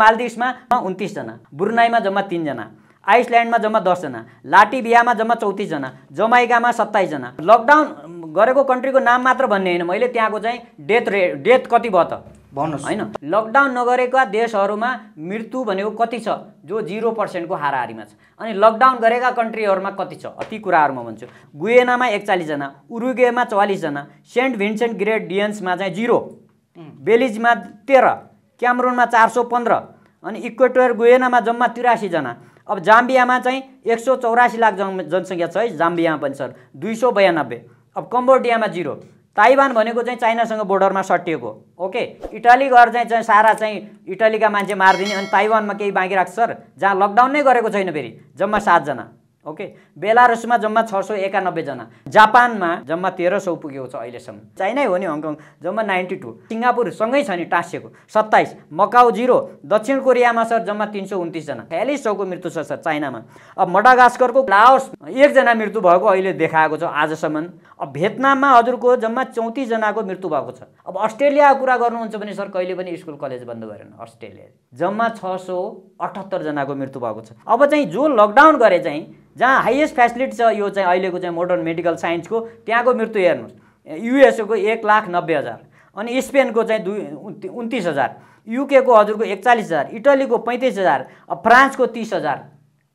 मालदिवसमा उन्तिसजना ब्रुनाईमा जम्मा तिनजना आइसल्यान्डमा जम्मा दसजना लाटिभियामा जम्मा चौतिसजना जमाइकामा सत्ताइसजना लकडाउन गरेको कन्ट्रीको नाम मात्र भन्ने होइन मैले त्यहाँको चाहिँ डेथ रे डेथ कति भयो त भन्नुहोस् होइन लकडाउन नगरेका देशहरूमा मृत्यु भनेको कति छ जो जिरो पर्सेन्टको हाराहारीमा छ अनि लकडाउन गरेका कन्ट्रीहरूमा कति छ ती कुराहरू म भन्छु गुएनामा एकचालिसजना उरुगेमा चौवालिसजना सेन्ट भिन्सेन्ट ग्रेट डियन्समा चाहिँ जिरो बेलिजमा तेह्र क्यामरोनमा चार सौ पन्ध्र अनि इक्वेटोर गुएनामा जम्मा त्रिरासीजना अब जाम्बियामा चाहिँ एक सौ चौरासी लाख जन जनसङ्ख्या छ है जाम्बियामा पनि सर दुई सौ बयानब्बे अब कम्बोडियामा जिरो ताइवान भनेको चाहिँ चाइनासँग बोर्डरमा सटिएको ओके इटाली घर चाहिँ चाहिँ सारा चाहिँ इटालीका मान्छे मारिदिने अनि ताइवानमा केही बाँकी राख्छ सर जहाँ लकडाउन नै गरेको छैन फेरि जम्मा सातजना ओके बेलारसमा जम्मा छ सौ एकानब्बेजना जापानमा जम्मा तेह्र सौ पुगेको छ अहिलेसम्म चाइनै हो नि हङकङ जम्मा नाइन्टी टू सँगै छ नि टाँसेको सत्ताइस मकाउ जिरो दक्षिण कोरियामा सर जम्मा तिन सौ उन्तिसजना छयालिस सौको मृत्यु छ सर चाइनामा अब मडागास्करको लाओस एकजना मृत्यु भएको अहिले देखाएको छ आजसम्म अब भियतनाममा हजुरको जम्मा चौतिसजनाको मृत्यु भएको छ अब अस्ट्रेलियाको कुरा गर्नुहुन्छ भने सर कहिले पनि स्कुल कलेज बन्द गरेन अस्ट्रेलिया जम्मा छ सौ अठहत्तरजनाको मृत्यु भएको छ अब चाहिँ जो लकडाउन गरे चाहिँ जहाँ हाइएस्ट फेसिलिटी छ यो चाहिँ अहिलेको चाहिँ मोडर्न मेडिकल साइन्सको त्यहाँको मृत्यु हेर्नुहोस् युएसएको एक लाख नब्बे हजार अनि स्पेनको चाहिँ दुई उन्तिस हजार युकेको हजुरको एकचालिस हजार इटलीको पैँतिस हजार फ्रान्सको तिस हजार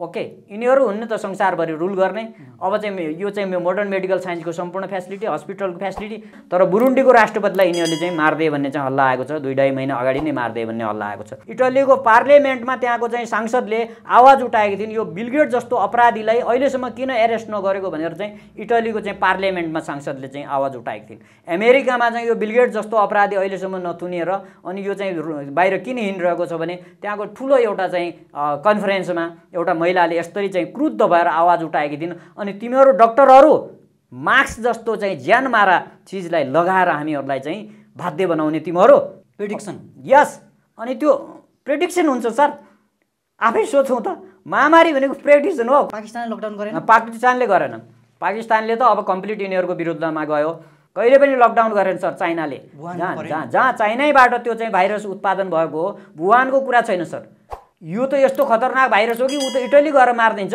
ओके यिनीहरू हुन् त संसारभरि रुल गर्ने अब चाहिँ यो चाहिँ मोडर्न मेडिकल साइन्सको सम्पूर्ण फेसिलिटी हस्पिटलको फेसिलिटी तर बुरुन्डीको राष्ट्रपतिलाई यिनीहरूले चाहिँ मारिदिए भन्ने चाहिँ हल्ला आएको छ दुई ढाई महिना अगाडि नै मारिदिए भन्ने हल्ला आएको छ इटलीको पार्लियामेन्टमा त्यहाँको चाहिँ सांसदले आवाज उठाएकी थिइन् यो बिलगेट जस्तो अपराधीलाई अहिलेसम्म किन एरेस्ट नगरेको भनेर चाहिँ इटलीको चाहिँ पार्लियामेन्टमा सांसदले चाहिँ आवाज उठाएकी थिइन् अमेरिकामा चाहिँ यो बिलगेट जस्तो अपराधी अहिलेसम्म नथुनिएर अनि यो चाहिँ बाहिर किन हिँडिरहेको छ भने त्यहाँको ठुलो एउटा चाहिँ कन्फरेन्समा एउटा महिलाले यसरी चाहिँ क्रुद्ध भएर आवाज उठाएकी थिइन् अनि तिमीहरू डक्टरहरू मास्क जस्तो चाहिँ ज्यान मारा चिजलाई लगाएर हामीहरूलाई चाहिँ बाध्य बनाउने तिमीहरू प्रिडिक्सन यस अनि त्यो प्रिडिक्सन हुन्छ सर आफै सोचौँ त महामारी भनेको प्रेडिक्सन हो पाकिस्तानले लकडाउन गरेन पाकिस्तानले गरेन पाकिस्तानले त अब कम्प्लिट यिनीहरूको विरुद्धमा गयो कहिले पनि लकडाउन गरेन सर चाइनाले जहाँ जहाँ चाइनैबाट त्यो चाहिँ भाइरस उत्पादन भएको हो भुवानको कुरा छैन सर यो त यस्तो खतरनाक भाइरस हो कि ऊ त इटली गएर मारिदिन्छ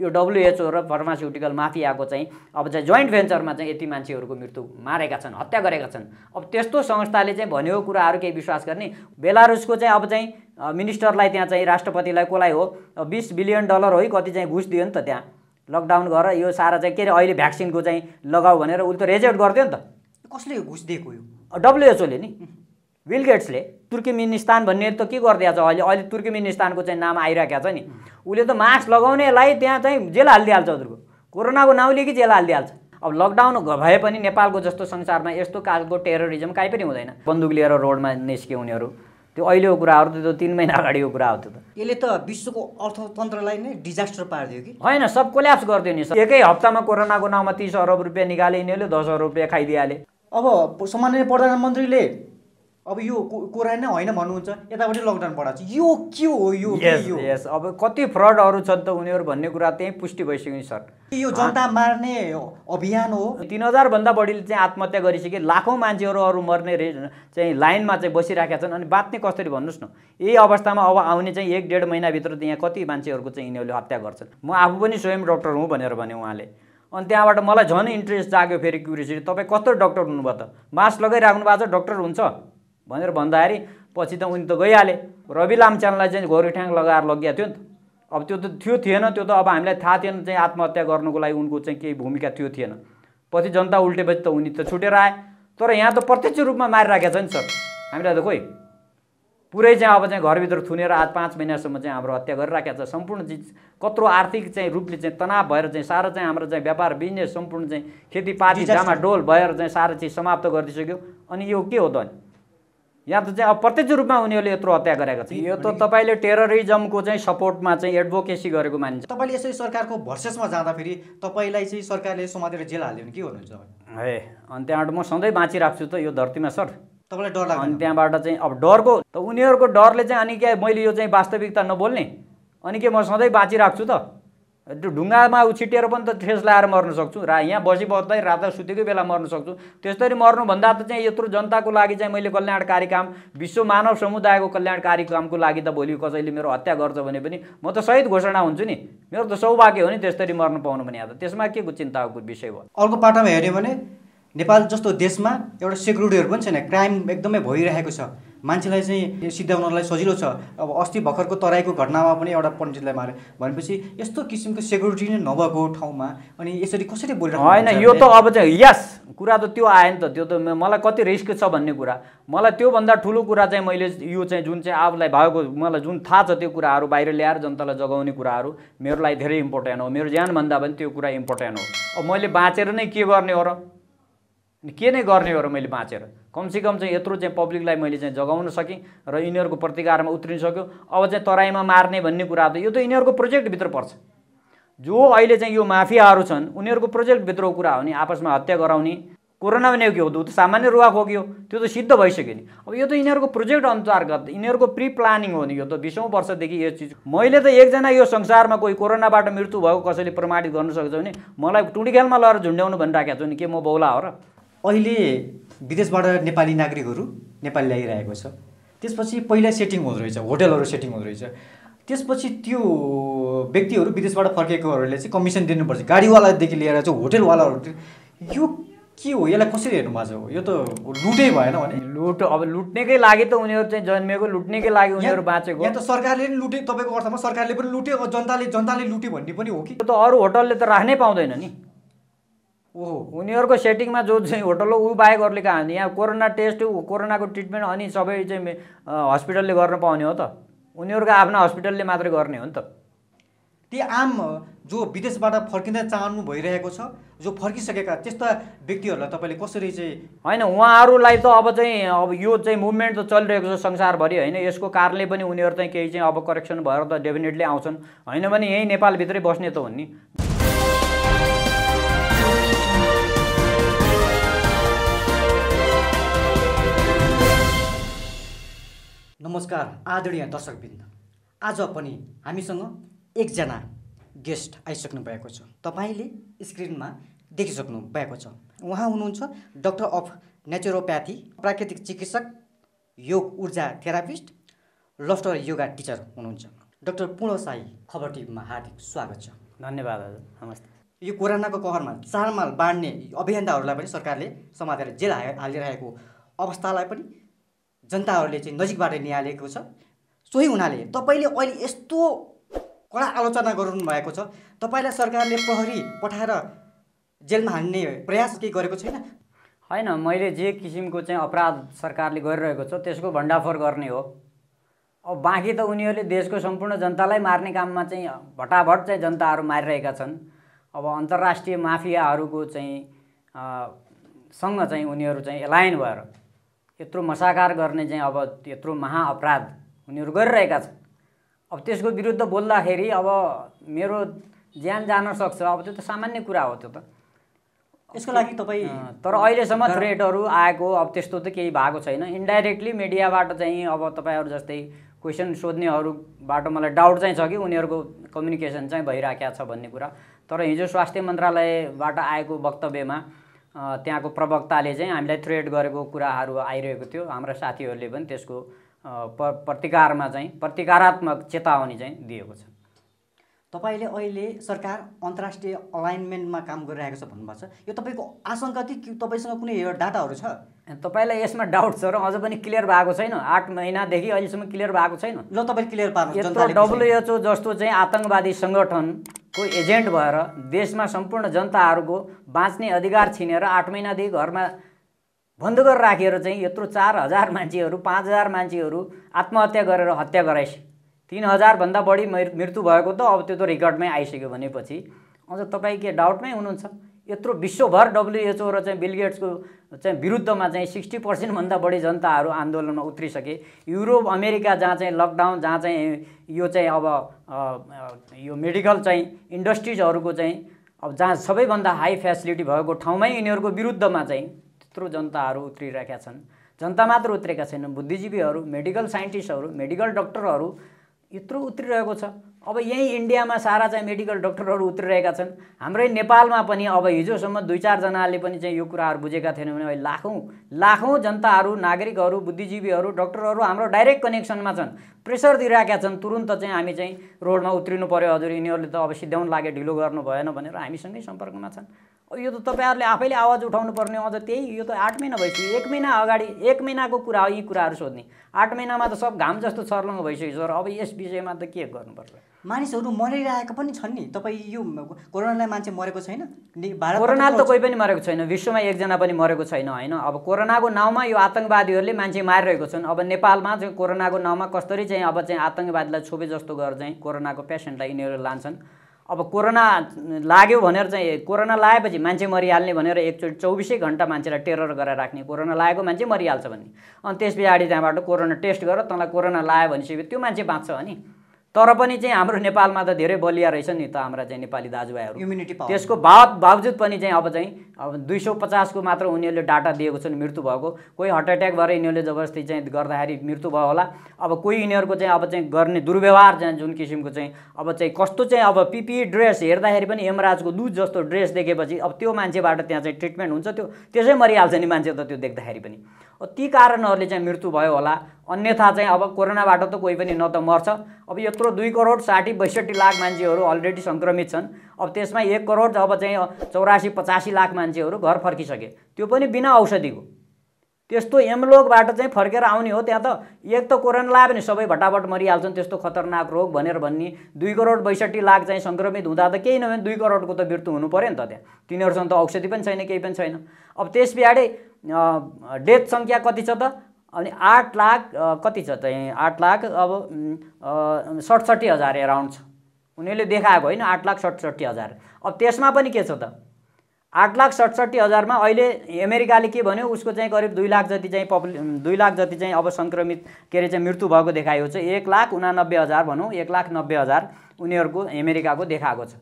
यो डब्लुएचओ र फार्मास्युटिकल माफियाको चाहिँ अब चाहिँ जोइन्ट भेन्चरमा चाहिँ यति मान्छेहरूको मृत्यु मारेका छन् हत्या गरेका छन् अब त्यस्तो संस्थाले चाहिँ भन्यो कुराहरू केही विश्वास गर्ने बेलारुसको चाहिँ अब चाहिँ मिनिस्टरलाई त्यहाँ चाहिँ राष्ट्रपतिलाई कसलाई हो बिस बिलियन डलर हो कति चाहिँ घुस दियो नि त त्यहाँ लकडाउन गरेर यो सारा चाहिँ के अरे अहिले भ्याक्सिनको चाहिँ लगाऊ भनेर उसले त रेजेक्ट गरिदियो नि त कसले घुस दिएको यो डब्लुएचओले नि विल गेट्सले मिनिस्तान भन्ने त के गरिदिएको छ अहिले अहिले मिनिस्तानको चाहिँ नाम आइरहेको छ नि उसले त मास्क लगाउनेलाई त्यहाँ चाहिँ जेल हालिदिइहाल्छ उनीहरूको कोरोनाको नाउँ कि जेल हालिदिइहाल्छ अब लकडाउन भए पनि नेपालको जस्तो संसारमा यस्तो खालको टेरोरिजम काहीँ पनि हुँदैन बन्दुक लिएर रोडमा निस्के उनीहरू त्यो अहिलेको कुराहरू त्यो तिन महिना अगाडिको कुरा हो त्यो त यसले त विश्वको अर्थतन्त्रलाई नै डिजास्टर पारिदियो कि होइन सब कोल्याप्स गरिदियो नि एकै हप्तामा कोरोनाको नाउँमा तिस अरब रुपियाँ निकाले यिनीहरूले दस अरब रुपियाँ खाइदिइहाले अब सामान्य प्रधानमन्त्रीले अब यो कुरा नै होइन भन्नुहुन्छ यतापट्टि लकडाउन पढाएको छ यो के हो यो यस अब कति फ्रडहरू छन् त उनीहरू भन्ने कुरा त्यहीँ पुष्टि भइसक्यो नि सर यो जनता मार्ने अभियान हो तिन हजारभन्दा बढीले चाहिँ आत्महत्या गरिसके लाखौँ मान्छेहरू अरू मर्ने रे चाहिँ लाइनमा चाहिँ बसिरहेका छन् अनि बाँच्ने कसरी भन्नुहोस् न यही अवस्थामा अब आउने चाहिँ एक डेढ महिनाभित्र यहाँ कति मान्छेहरूको चाहिँ यिनीहरूले हत्या गर्छन् म आफू पनि स्वयं डक्टर हुँ भनेर भने उहाँले अनि त्यहाँबाट मलाई झन् इन्ट्रेस्ट जाग्यो फेरि क्युरियोसिटी तपाईँ कस्तो डक्टर हुनुभयो त मास्क लगाइराख्नु भएको छ डक्टर हुन्छ भनेर भन्दाखेरि पछि त उनी त गइहाले रवि लामचानलाई चाहिँ घोरी ठ्याङ लगाएर लगिएको थियो नि त अब त्यो त थियो थिएन त्यो त अब हामीलाई थाहा थिएन चाहिँ आत्महत्या गर्नुको लागि उनको चाहिँ केही भूमिका थियो थिएन पछि जनता उल्टेपछि त उनी त छुटेर आए तर यहाँ त प्रत्यक्ष रूपमा मारिराखेको छ नि सर हामीलाई त खोइ पुरै चाहिँ अब चाहिँ घरभित्र थुनेर आज पाँच महिनासम्म चाहिँ हाम्रो हत्या गरिराखेको छ सम्पूर्ण चिज कत्रो आर्थिक चाहिँ रूपले चाहिँ तनाव भएर चाहिँ साह्रो चाहिँ हाम्रो चाहिँ व्यापार बिजनेस सम्पूर्ण चाहिँ खेतीपाती जामा डोल भएर चाहिँ साह्रो चिज समाप्त गरिदिइसक्यो अनि यो के हो त अनि या त चाहिँ अब प्रत्यक्ष रूपमा उनीहरूले यत्रो हत्या गरेका छन् यो त तपाईँले टेररिजमको चाहिँ सपोर्टमा चाहिँ एडभोकेसी गरेको मानिन्छ तपाईँले यसरी सरकारको भर्सेसमा जाँदाखेरि तपाईँलाई चाहिँ सरकारले समातेर जेल हाल्यो भने के गर्नुहुन्छ है अनि त्यहाँबाट म सधैँ बाँचिराख्छु त यो धरतीमा सर तपाईँलाई डर लाग्छ अनि त्यहाँबाट चाहिँ अब डरको त उनीहरूको डरले चाहिँ अनि क्या मैले यो चाहिँ वास्तविकता नबोल्ने अनि के म सधैँ बाँचिराख्छु त त्यो ढुङ्गामा उछिटिएर पनि त ठेस लाएर मर्न सक्छु रा यहाँ बसी बस्दै रात सुतेकै बेला मर्न सक्छु त्यसरी मर्नुभन्दा त चाहिँ यत्रो जनताको लागि चाहिँ मैले कल्याणकारी कार्यक्रम विश्व मानव समुदायको कल्याणकारी कार्यक्रमको लागि त भोलि कसैले मेरो हत्या गर्छ भने पनि म त सहित घोषणा हुन्छु नि मेरो त सौभाग्य हो नि त्यसरी मर्न पाउनु भने त त्यसमा के चिन्ताको विषय भयो अर्को पाटामा हेऱ्यो भने नेपाल जस्तो देशमा एउटा सेक्युरिटीहरू पनि छैन क्राइम एकदमै भइरहेको छ मान्छेलाई चाहिँ सिद्ध्याउनलाई सजिलो छ अब अस्ति भर्खरको तराईको घटनामा पनि एउटा पण्डितलाई मारे भनेपछि यस्तो किसिमको सेक्युरिटी नै नभएको ठाउँमा अनि यसरी कसरी बोलिरहेको होइन यो त अब चाहिँ यस कुरा त त्यो आयो नि त त्यो त मलाई कति रिस्क छ भन्ने कुरा मलाई त्योभन्दा ठुलो कुरा चाहिँ मैले यो चाहिँ जुन चाहिँ आफूलाई भएको मलाई जुन थाहा छ त्यो कुराहरू बाहिर ल्याएर जनतालाई जगाउने कुराहरू मेरो लागि धेरै इम्पोर्टेन्ट हो मेरो ज्यानभन्दा पनि त्यो कुरा इम्पोर्टेन्ट हो अब मैले बाँचेर नै के गर्ने हो र अनि के नै गर्ने हो र मैले बाँचेर कमसेकम चाहिँ यत्रो चाहिँ पब्लिकलाई मैले चाहिँ जगाउन सकेँ र यिनीहरूको प्रतिकारमा उत्रिन सक्यो अब चाहिँ तराईमा मार्ने भन्ने कुरा त यो त यिनीहरूको प्रोजेक्टभित्र पर्छ जो अहिले चाहिँ यो माफियाहरू छन् उनीहरूको प्रोजेक्टभित्रको कुरा हो नि आपसमा हत्या गराउने कोरोना भने के हो त सामान्य रुवा खोक्यो त्यो त सिद्ध भइसक्यो नि अब यो त यिनीहरूको प्रोजेक्ट अन्तर्गत यिनीहरूको प्रि प्लानिङ हो नि यो त बिसौँ वर्षदेखि यो चिज मैले त एकजना यो संसारमा कोही कोरोनाबाट मृत्यु भएको कसैले प्रमाणित गर्न सक्छ भने मलाई टुँडी खेलमा लगेर झुन्ड्याउनु भनिराखेको छु नि के म बौला हो र अहिले विदेशबाट नेपाली नागरिकहरू नेपाली ल्याइरहेको छ त्यसपछि पहिला सेटिङ हुँदो रहेछ होटलहरू सेटिङ हुँदो रहेछ त्यसपछि त्यो व्यक्तिहरू विदेशबाट फर्केकोहरूले चाहिँ कमिसन दिनुपर्छ गाडीवालादेखि लिएर चाहिँ होटेलवालाहरू यो के हो यसलाई कसरी हेर्नु भएको छ यो त लुटै भएन भने लुट अब लुट्नेकै लागि त उनीहरू चाहिँ जन्मेको लुट्नेकै लागि उनीहरू बाँचेको यहाँ त सरकारले पनि लुटे तपाईँको अर्थमा सरकारले पनि लुट्यो जनताले जनताले लुट्यो भन्ने पनि हो कि त अरू होटलले त राख्नै पाउँदैन नि ओहो उनीहरूको सेटिङमा जो चाहिँ होटल हो ऊ बाहेक अरूले कहाँ यहाँ कोरोना टेस्ट कोरोनाको ट्रिटमेन्ट अनि सबै चाहिँ हस्पिटलले गर्न पाउने हो त उनीहरूको आफ्ना हस्पिटलले मात्रै गर्ने हो नि त ती आम जो विदेशबाट फर्किँदा चाहनु भइरहेको छ जो फर्किसकेका त्यस्ता व्यक्तिहरूलाई तपाईँले कसरी चाहिँ होइन उहाँहरूलाई त अब चाहिँ अब यो चाहिँ मुभमेन्ट त चलिरहेको छ संसारभरि होइन यसको कारणले पनि उनीहरू चाहिँ केही चाहिँ अब करेक्सन भएर त डेफिनेटली आउँछन् होइन भने यहीँ नेपालभित्रै बस्ने त हुन् नि नमस्कार आदरणीय दर्शकवृन्द आज पनि हामीसँग एकजना गेस्ट आइसक्नु भएको छ तपाईँले स्क्रिनमा देखिसक्नु भएको छ उहाँ हुनुहुन्छ डक्टर अफ नेचुरोप्याथी प्राकृतिक चिकित्सक योग ऊर्जा थेरापिस्ट लस्टर योगा टिचर हुनुहुन्छ डक्टर पूर्ण साई खबर टिभीमा हार्दिक स्वागत छ धन्यवाद नमस्ते यो कोरोनाको कहरमा चारमाल बाँड्ने अभियन्ताहरूलाई पनि सरकारले समातेर जेल हालिरहेको अवस्थालाई पनि जनताहरूले चाहिँ नजिकबाट निहालेको छ सोही हुनाले तपाईँले अहिले यस्तो कडा आलोचना गर्नु भएको छ तपाईँलाई सरकारले प्रहरी पठाएर जेलमा हान्ने प्रयास केही गरेको छैन होइन मैले जे किसिमको चाहिँ अपराध सरकारले गरिरहेको छ त्यसको भण्डाफोर गर्ने हो अब बाँकी त उनीहरूले देशको सम्पूर्ण जनतालाई मार्ने काममा चाहिँ भटाभट चाहिँ जनताहरू मारिरहेका छन् अब अन्तर्राष्ट्रिय माफियाहरूको चाहिँ सँग चाहिँ उनीहरू चाहिँ एलायन भएर यत्रो मसाकार गर्ने चाहिँ अब यत्रो महाअपराध उनीहरू गरिरहेका छन् अब त्यसको विरुद्ध बोल्दाखेरि अब मेरो ज्यान जान सक्छ अब त्यो त सामान्य कुरा हो त्यो त यसको लागि तपाईँ तर अहिलेसम्म थ्रेटहरू आएको अब त्यस्तो त केही भएको छैन इन्डाइरेक्टली मिडियाबाट चाहिँ अब तपाईँहरू जस्तै क्वेसन सोध्नेहरूबाट मलाई डाउट चाहिँ छ कि उनीहरूको कम्युनिकेसन चाहिँ भइराखेको छ भन्ने कुरा तर हिजो स्वास्थ्य मन्त्रालयबाट आएको वक्तव्यमा त्यहाँको प्रवक्ताले चाहिँ हामीलाई थ्रेड गरेको कुराहरू आइरहेको थियो हाम्रा साथीहरूले पनि त्यसको प प्रतिकारमा चाहिँ प्रतिकारात्मक चेतावनी चाहिँ दिएको छ तपाईँले अहिले सरकार अन्तर्राष्ट्रिय अलाइनमेन्टमा काम गरिरहेको छ भन्नुभएको छ यो तपाईँको आशङ्का कि तपाईँसँग कुनै डाटाहरू छ तपाईँलाई यसमा डाउट छ र अझ पनि क्लियर भएको छैन आठ महिनादेखि अहिलेसम्म क्लियर भएको छैन ल तपाईँ क्लियर पार्नु डब्लुएचओ जस्तो चाहिँ आतङ्कवादी सङ्गठन को एजेन्ट भएर देशमा सम्पूर्ण जनताहरूको बाँच्ने अधिकार छिनेर आठ महिनादेखि घरमा बन्द गरेर राखेर चाहिँ यत्रो चार हजार मान्छेहरू पाँच हजार मान्छेहरू आत्महत्या गरेर हत्या गराइस तिन हजारभन्दा बढी मृत्यु भएको त अब त्यो त रेकर्डमै आइसक्यो भनेपछि अझ तपाईँ के डाउटमै हुनुहुन्छ यत्रो विश्वभर डब्लुएचओ र चाहिँ बिलगेट्सको चाहिँ विरुद्धमा चाहिँ सिक्सटी पर्सेन्टभन्दा बढी जनताहरू आन्दोलनमा उत्रिसके युरोप अमेरिका जहाँ चाहिँ लकडाउन जहाँ चाहिँ यो चाहिँ अब यो मेडिकल चाहिँ इन्डस्ट्रिजहरूको चाहिँ अब जहाँ सबैभन्दा हाई फेसिलिटी भएको ठाउँमै यिनीहरूको विरुद्धमा चाहिँ त्यत्रो जनताहरू उत्रिरहेका छन् जनता मात्र उत्रेका छैनन् बुद्धिजीवीहरू मेडिकल साइन्टिस्टहरू मेडिकल डक्टरहरू यत्रो उत्रिरहेको छ अब यहीँ इन्डियामा सारा चाहिँ मेडिकल डक्टरहरू उत्रिरहेका छन् हाम्रै नेपालमा पनि अब हिजोसम्म दुई चारजनाले पनि चाहिँ यो कुराहरू बुझेका थिएन भने अहिले लाखौँ लाखौँ जनताहरू नागरिकहरू बुद्धिजीवीहरू डक्टरहरू हाम्रो डाइरेक्ट कनेक्सनमा छन् प्रेसर दिइरहेका छन् तुरुन्त चाहिँ हामी चाहिँ रोडमा उत्रिनु पऱ्यो हजुर यिनीहरूले त अब सिध्याउनु लाग्यो ढिलो गर्नु भएन भनेर हामीसँगै सम्पर्कमा छन् यो त तपाईँहरूले आफैले आवाज उठाउनु पर्ने अझ त्यही यो त आठ महिना भइसक्यो एक महिना अगाडि एक महिनाको कुरा हो यी कुराहरू सोध्ने आठ महिनामा त सब घाम जस्तो छर्लङ भइसक्यो सर अब यस विषयमा त के गर्नुपर्छ मानिसहरू मरिरहेका पनि छन् नि तपाईँ यो कोरोनालाई मान्छे मरेको छैन कोरोनाले त कोही पनि मरेको छैन विश्वमा एकजना पनि मरेको छैन होइन अब कोरोनाको नाउँमा यो आतङ्कवादीहरूले मान्छे मारिरहेको छन् अब नेपालमा चाहिँ कोरोनाको नाउँमा कसरी चाहिँ अब चाहिँ आतङ्कवादीलाई छोपे जस्तो गरेर चाहिँ कोरोनाको पेसेन्टलाई यिनीहरू लान्छन् अब कोरोना लाग्यो भनेर चाहिँ कोरोना लगाएपछि मान्छे मरिहाल्ने भनेर एकचोटि चौबिसै घन्टा मान्छेलाई टेरर गरेर राख्ने कोरोना लागेको मान्छे मरिहाल्छ भन्ने अनि त्यस पछाडि त्यहाँबाट कोरोना टेस्ट गरेर तँलाई कोरोना लगायो भनेपछि त्यो मान्छे बाँच्छ अनि तर पनि चाहिँ हाम्रो नेपालमा त धेरै बलिया रहेछ नि त हाम्रा चाहिँ नेपाली दाजुभाइहरू इम्युनिटी त्यसको बाद बावजुद पनि चाहिँ अब चाहिँ अब दुई सौ पचासको मात्र उनीहरूले डाटा दिएको छन् मृत्यु भएको कोही हार्ट एट्याक भएर यिनीहरूले जबरजस्ती चाहिँ गर्दाखेरि मृत्यु भयो होला अब कोही यिनीहरूको चाहिँ अब चाहिँ गर्ने दुर्व्यवहार चाहिँ जुन किसिमको चाहिँ अब चाहिँ कस्तो चाहिँ अब पिपी ड्रेस e हेर्दाखेरि पनि यमराजको दुध जस्तो ड्रेस देखेपछि अब त्यो मान्छेबाट त्यहाँ चाहिँ ट्रिटमेन्ट हुन्छ त्यो त्यसै मरिहाल्छ नि मान्छे त त्यो देख्दाखेरि पनि ती कारणहरूले चाहिँ मृत्यु भयो होला अन्यथा चाहिँ अब कोरोनाबाट त कोही पनि न त मर्छ अब यत्रो दुई करोड साठी बैसठी लाख मान्छेहरू अलरेडी सङ्क्रमित छन् अब त्यसमा एक करोड अब चाहिँ चौरासी पचासी लाख मान्छेहरू घर फर्किसके त्यो पनि बिना औषधिको त्यस्तो एमलोगबाट चाहिँ फर्केर आउने हो त्यहाँ त एक त कोरोना लायो भने सबै भटाभट मरिहाल्छन् त्यस्तो खतरनाक रोग भनेर भन्ने दुई करोड बैसठी लाख चाहिँ सङ्क्रमित हुँदा त केही नभए दुई करोडको त मृत्यु हुनु पऱ्यो नि त त्यहाँ तिनीहरूसँग त औषधि पनि छैन केही पनि छैन अब त्यस पछाडि डेथ सङ्ख्या कति छ त अनि आठ लाख कति छ त आठ लाख अब सडसठी हजार एराउन्ड छ उनीहरूले देखाएको होइन आठ लाख सडसठी हजार अब त्यसमा पनि के छ त आठ लाख सडसठी हजारमा अहिले अमेरिकाले के भन्यो उसको चाहिँ करिब दुई लाख जति चाहिँ पपुल दुई लाख जति चाहिँ अब सङ्क्रमित के अरे चाहिँ मृत्यु भएको देखाएको छ एक लाख उनानब्बे हजार भनौँ एक लाख नब्बे हजार उनीहरूको अमेरिकाको देखाएको छ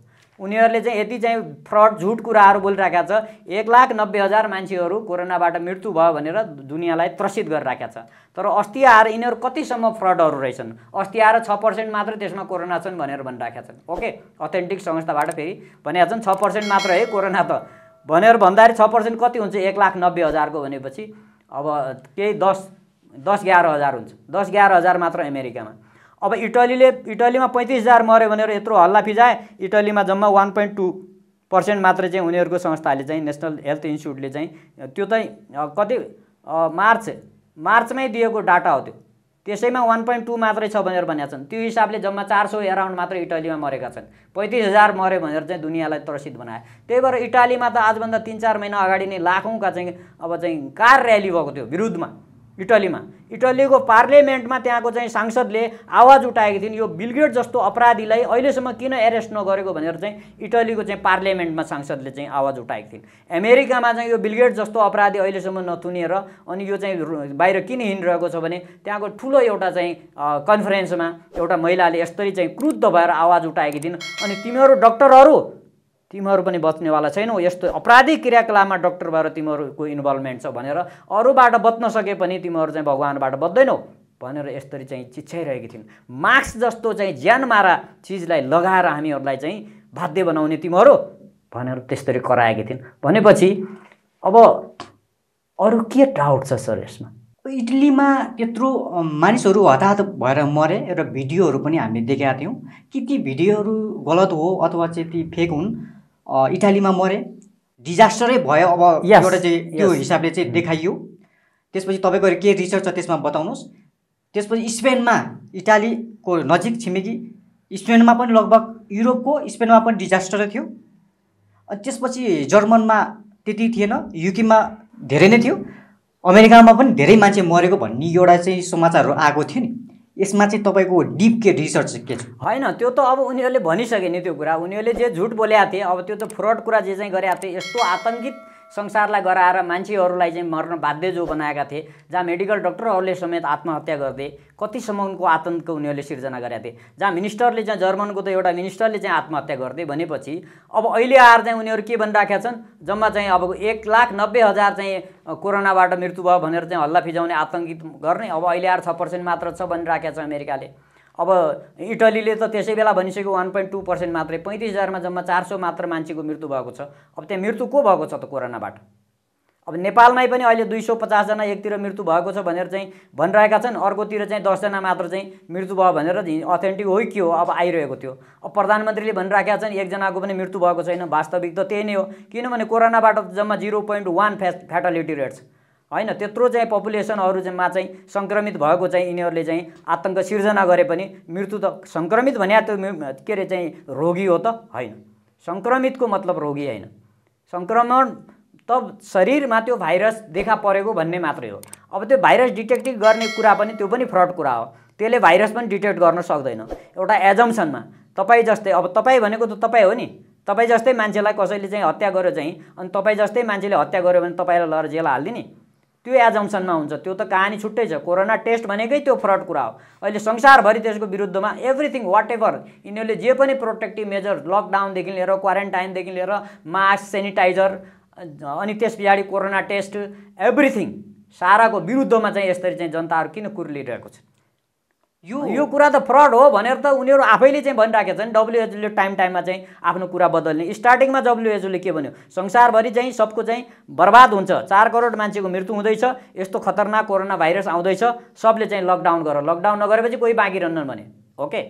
उनीहरूले चाहिँ यति चाहिँ फ्रड झुट कुराहरू बोलिरहेका छ एक लाख नब्बे हजार मान्छेहरू कोरोनाबाट मृत्यु भयो भनेर दुनियाँलाई त्रसित गरिराखेका छ तर अस्ति आएर यिनीहरू कतिसम्म फ्रडहरू रहेछन् अस्ति आएर छ पर्सेन्ट मात्र त्यसमा कोरोना छन् भनेर भनिरहेका छन् ओके अथेन्टिक संस्थाबाट फेरि भनेका छन् छ पर्सेन्ट मात्र है कोरोना त भनेर भन्दाखेरि छ पर्सेन्ट कति हुन्छ एक लाख नब्बे हजारको भनेपछि अब केही दस दस एघार हजार हुन्छ दस एघार हजार मात्र अमेरिकामा अब इटलीले इटलीमा पैँतिस हजार मऱ्यो भनेर यत्रो हल्ला फिजाए इटलीमा जम्मा वान पोइन्ट टू पर्सेन्ट मात्र चाहिँ उनीहरूको संस्थाले चाहिँ नेसनल हेल्थ इन्स्टिच्युटले चाहिँ त्यो चाहिँ कति मार्च मार्चमै दिएको डाटा हो त्यो त्यसैमा वान पोइन्ट टू मात्रै छ भनेर भनेका छन् त्यो हिसाबले जम्मा चार सौ एराउन्ड मात्र इटलीमा मरेका छन् पैँतिस हजार मऱ्यो भनेर चाहिँ दुनियाँलाई त्रसित बनायो त्यही भएर इटालीमा त आजभन्दा तिन चार महिना अगाडि नै लाखौँका चाहिँ अब चाहिँ कार ऱ्याली भएको थियो विरुद्धमा इटलीमा इटलीको पार्लियामेन्टमा त्यहाँको चाहिँ सांसदले आवाज उठाएको थिइन् यो बिलगेट जस्तो अपराधीलाई अहिलेसम्म किन एरेस्ट नगरेको भनेर चाहिँ इटलीको चाहिँ पार्लियामेन्टमा सांसदले चाहिँ आवाज उठाएको थिइन् अमेरिकामा चाहिँ यो बिलगेट जस्तो अपराधी अहिलेसम्म नथुनिएर अनि यो चाहिँ बाहिर किन हिँडिरहेको छ भने त्यहाँको ठुलो एउटा चाहिँ कन्फरेन्समा एउटा महिलाले यसरी चाहिँ क्रुद्ध भएर आवाज उठाएकी थिइन् अनि तिमीहरू डक्टरहरू तिमीहरू पनि बच्नेवाला छैनौ यस्तो अपराधिक क्रियाकलापमा डक्टर भएर तिमीहरूको इन्भल्भमेन्ट छ भनेर अरूबाट बच्न सके पनि तिमीहरू चाहिँ भगवान्बाट बच्दैनौ भनेर यसरी चाहिँ चिच्छाइरहेकी थिइन् मास्क जस्तो चाहिँ ज्यान मारा चिजलाई लगाएर हामीहरूलाई चाहिँ बाध्य बनाउने तिमीहरू भनेर त्यस्तरी कराएकी थिइन् भनेपछि अब अरू के डाउट छ सर यसमा इटलीमा त्यत्रो मानिसहरू हताहत भएर मरे र भिडियोहरू पनि हामीले देखेका थियौँ कि ती भिडियोहरू गलत हो अथवा चाहिँ ती फेक हुन् इटालीमा मरेँ डिजास्टरै भयो अब एउटा चाहिँ त्यो हिसाबले चाहिँ mm-hmm. देखाइयो त्यसपछि तपाईँको के रिसर्च छ त्यसमा बताउनुहोस् त्यसपछि स्पेनमा इटालीको नजिक छिमेकी स्पेनमा पनि लगभग युरोपको स्पेनमा पनि डिजास्टर थियो अनि त्यसपछि जर्मनमा त्यति थिएन युकेमा धेरै नै थियो अमेरिकामा पनि धेरै मान्छे मरेको भन्ने एउटा चाहिँ समाचारहरू आएको थियो नि यसमा चाहिँ तपाईँको डिप के रिसर्च के छ होइन त्यो त अब उनीहरूले भनिसके नि त्यो कुरा उनीहरूले जे झुट बोलेको थिए अब त्यो त फ्रड कुरा जे चाहिँ गरेका थिए यस्तो आतङ्कित संसारलाई गराएर मान्छेहरूलाई चाहिँ मर्न बाध्य जो बनाएका थिए जहाँ मेडिकल डक्टरहरूले समेत आत्महत्या गरिदिए उनको आतङ्क उनीहरूले सिर्जना गरेका थिए जहाँ मिनिस्टरले चाहिँ जर्मनको त एउटा मिनिस्टरले चाहिँ आत्महत्या गरिदिए भनेपछि अब अहिले आएर चाहिँ उनीहरू के भनिराखेका छन् जम्मा चाहिँ अब एक लाख नब्बे हजार चाहिँ कोरोनाबाट मृत्यु भयो भनेर चाहिँ हल्ला फिजाउने आतङ्कित गर्ने अब अहिले आएर छ पर्सेन्ट मात्र छ भनिराखेका छ अमेरिकाले अब इटलीले त त्यसै बेला भनिसक्यो वान पोइन्ट टू पर्सेन्ट मात्रै पैँतिस हजारमा जम्मा चार सौ मात्र मान्छेको मृत्यु भएको छ अब त्यहाँ मृत्यु को भएको छ त कोरोनाबाट अब नेपालमै पनि अहिले दुई सौ पचासजना एकतिर मृत्यु भएको छ भनेर चाहिँ भनिरहेका छन् अर्कोतिर चाहिँ दसजना मात्र चाहिँ मृत्यु भयो भनेर अथेन्टिक हो के हो अब आइरहेको थियो अब प्रधानमन्त्रीले भनिरहेका छन् एकजनाको पनि मृत्यु भएको छैन वास्तविक त त्यही नै हो किनभने कोरोनाबाट जम्मा जिरो पोइन्ट वान फ्या फ्याटालिटी रेट होइन त्यत्रो चाहिँ पपुलेसनहरूमा चाहिँ सङ्क्रमित भएको चाहिँ यिनीहरूले चाहिँ आतङ्क सिर्जना गरे पनि मृत्यु त सङ्क्रमित भने त के अरे चाहिँ रोगी हो त होइन सङ्क्रमितको मतलब रोगी होइन सङ्क्रमण त शरीरमा त्यो भाइरस देखा परेको भन्ने मात्रै हो अब त्यो भाइरस डिटेक्टिङ गर्ने कुरा पनि त्यो पनि फ्रड कुरा हो त्यसले भाइरस पनि डिटेक्ट गर्न सक्दैन एउटा एजम्सनमा तपाईँ जस्तै अब तपाईँ भनेको त तपाईँ हो नि तपाईँ जस्तै मान्छेलाई कसैले चाहिँ हत्या गर्यो चाहिँ अनि तपाईँ जस्तै मान्छेले हत्या गर्यो भने तपाईँलाई लगेर जेल हालिदिने त्यो एजम्सनमा हुन्छ त्यो त कहानी छुट्टै छ कोरोना टेस्ट भनेकै त्यो फ्रड कुरा हो अहिले संसारभरि त्यसको विरुद्धमा एभ्रिथिङ वाट एभर यिनीहरूले जे पनि प्रोटेक्टिभ मेजर लकडाउनदेखि लिएर क्वारेन्टाइनदेखि लिएर मास्क सेनिटाइजर अनि त्यस पछाडि कोरोना टेस्ट एभ्रिथिङ साराको विरुद्धमा चाहिँ यसरी चाहिँ जनताहरू किन लिइरहेको छ यो यो कुरा त फ्रड हो भनेर त उनीहरू आफैले चाहिँ छ नि डब्लुएचओले टाइम टाइममा चाहिँ आफ्नो कुरा बदल्ने स्टार्टिङमा डब्लुएचओले के भन्यो संसारभरि चाहिँ सबको चाहिँ बर्बाद हुन्छ चार करोड मान्छेको मृत्यु हुँदैछ यस्तो खतरनाक कोरोना भाइरस आउँदैछ सबले चाहिँ लकडाउन गर लकडाउन नगरेपछि कोही बाँकी रहन्नन् भने ओके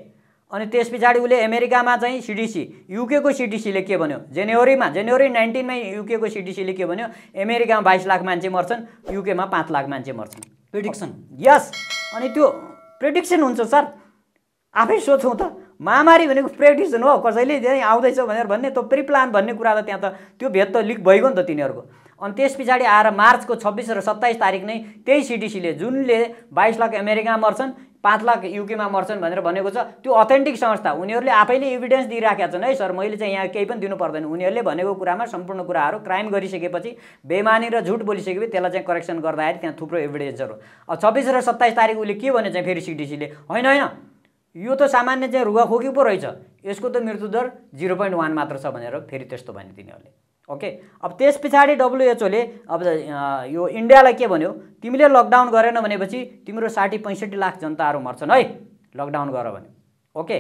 अनि त्यस पछाडि उसले अमेरिकामा चाहिँ सिडिसी युकेको सिडिसीले के भन्यो जनवरीमा जनवरी नाइन्टिनमा युकेको सिडिसीले के भन्यो अमेरिकामा बाइस लाख मान्छे मर्छन् युकेमा पाँच लाख मान्छे मर्छन् प्रिडिक्सन यस अनि त्यो प्रेडिक्सन हुन्छ सर आफै सोचौँ त महामारी भनेको प्रेडिक्सन हो कसैले आउँदैछ भनेर भन्ने त्यो प्रिप्लान भन्ने कुरा त त्यहाँ त त्यो भेद त लिक भइगयो नि त तिनीहरूको अनि त्यस पछाडि आएर मार्चको छब्बिस र सत्ताइस तारिक नै त्यही सिडिसीले जुनले बाइस लाख अमेरिका मर्छन् पाँच लाख युकेमा मर्छन् भनेर भनेको छ त्यो अथेन्टिक संस्था उनीहरूले आफैले इभिडेन्स दिइराखेका छन् है सर मैले चाहिँ यहाँ केही पनि दिनु पर्दैन उनीहरूले भनेको कुरामा सम्पूर्ण कुराहरू क्राइम गरिसकेपछि बेमानी र झुट बोलिसकेपछि त्यसलाई चाहिँ करेक्सन गर्दाखेरि त्यहाँ थुप्रो इभिडेन्सहरू अब छब्बिस र सत्ताइस तारिक उसले के भने चाहिँ फेरि सिडिसीले होइन होइन यो त सामान्य चाहिँ रुवा खोकी पो रहेछ यसको त मृत्युदर जिरो पोइन्ट वान मात्र छ भनेर फेरि त्यस्तो भने तिनीहरूले ओके अब त्यस पछाडि डब्लुएचओले अब यो इन्डियालाई के भन्यो तिमीले लकडाउन गरेन भनेपछि तिम्रो साठी पैँसठी लाख जनताहरू मर्छन् है लकडाउन गर भने ओके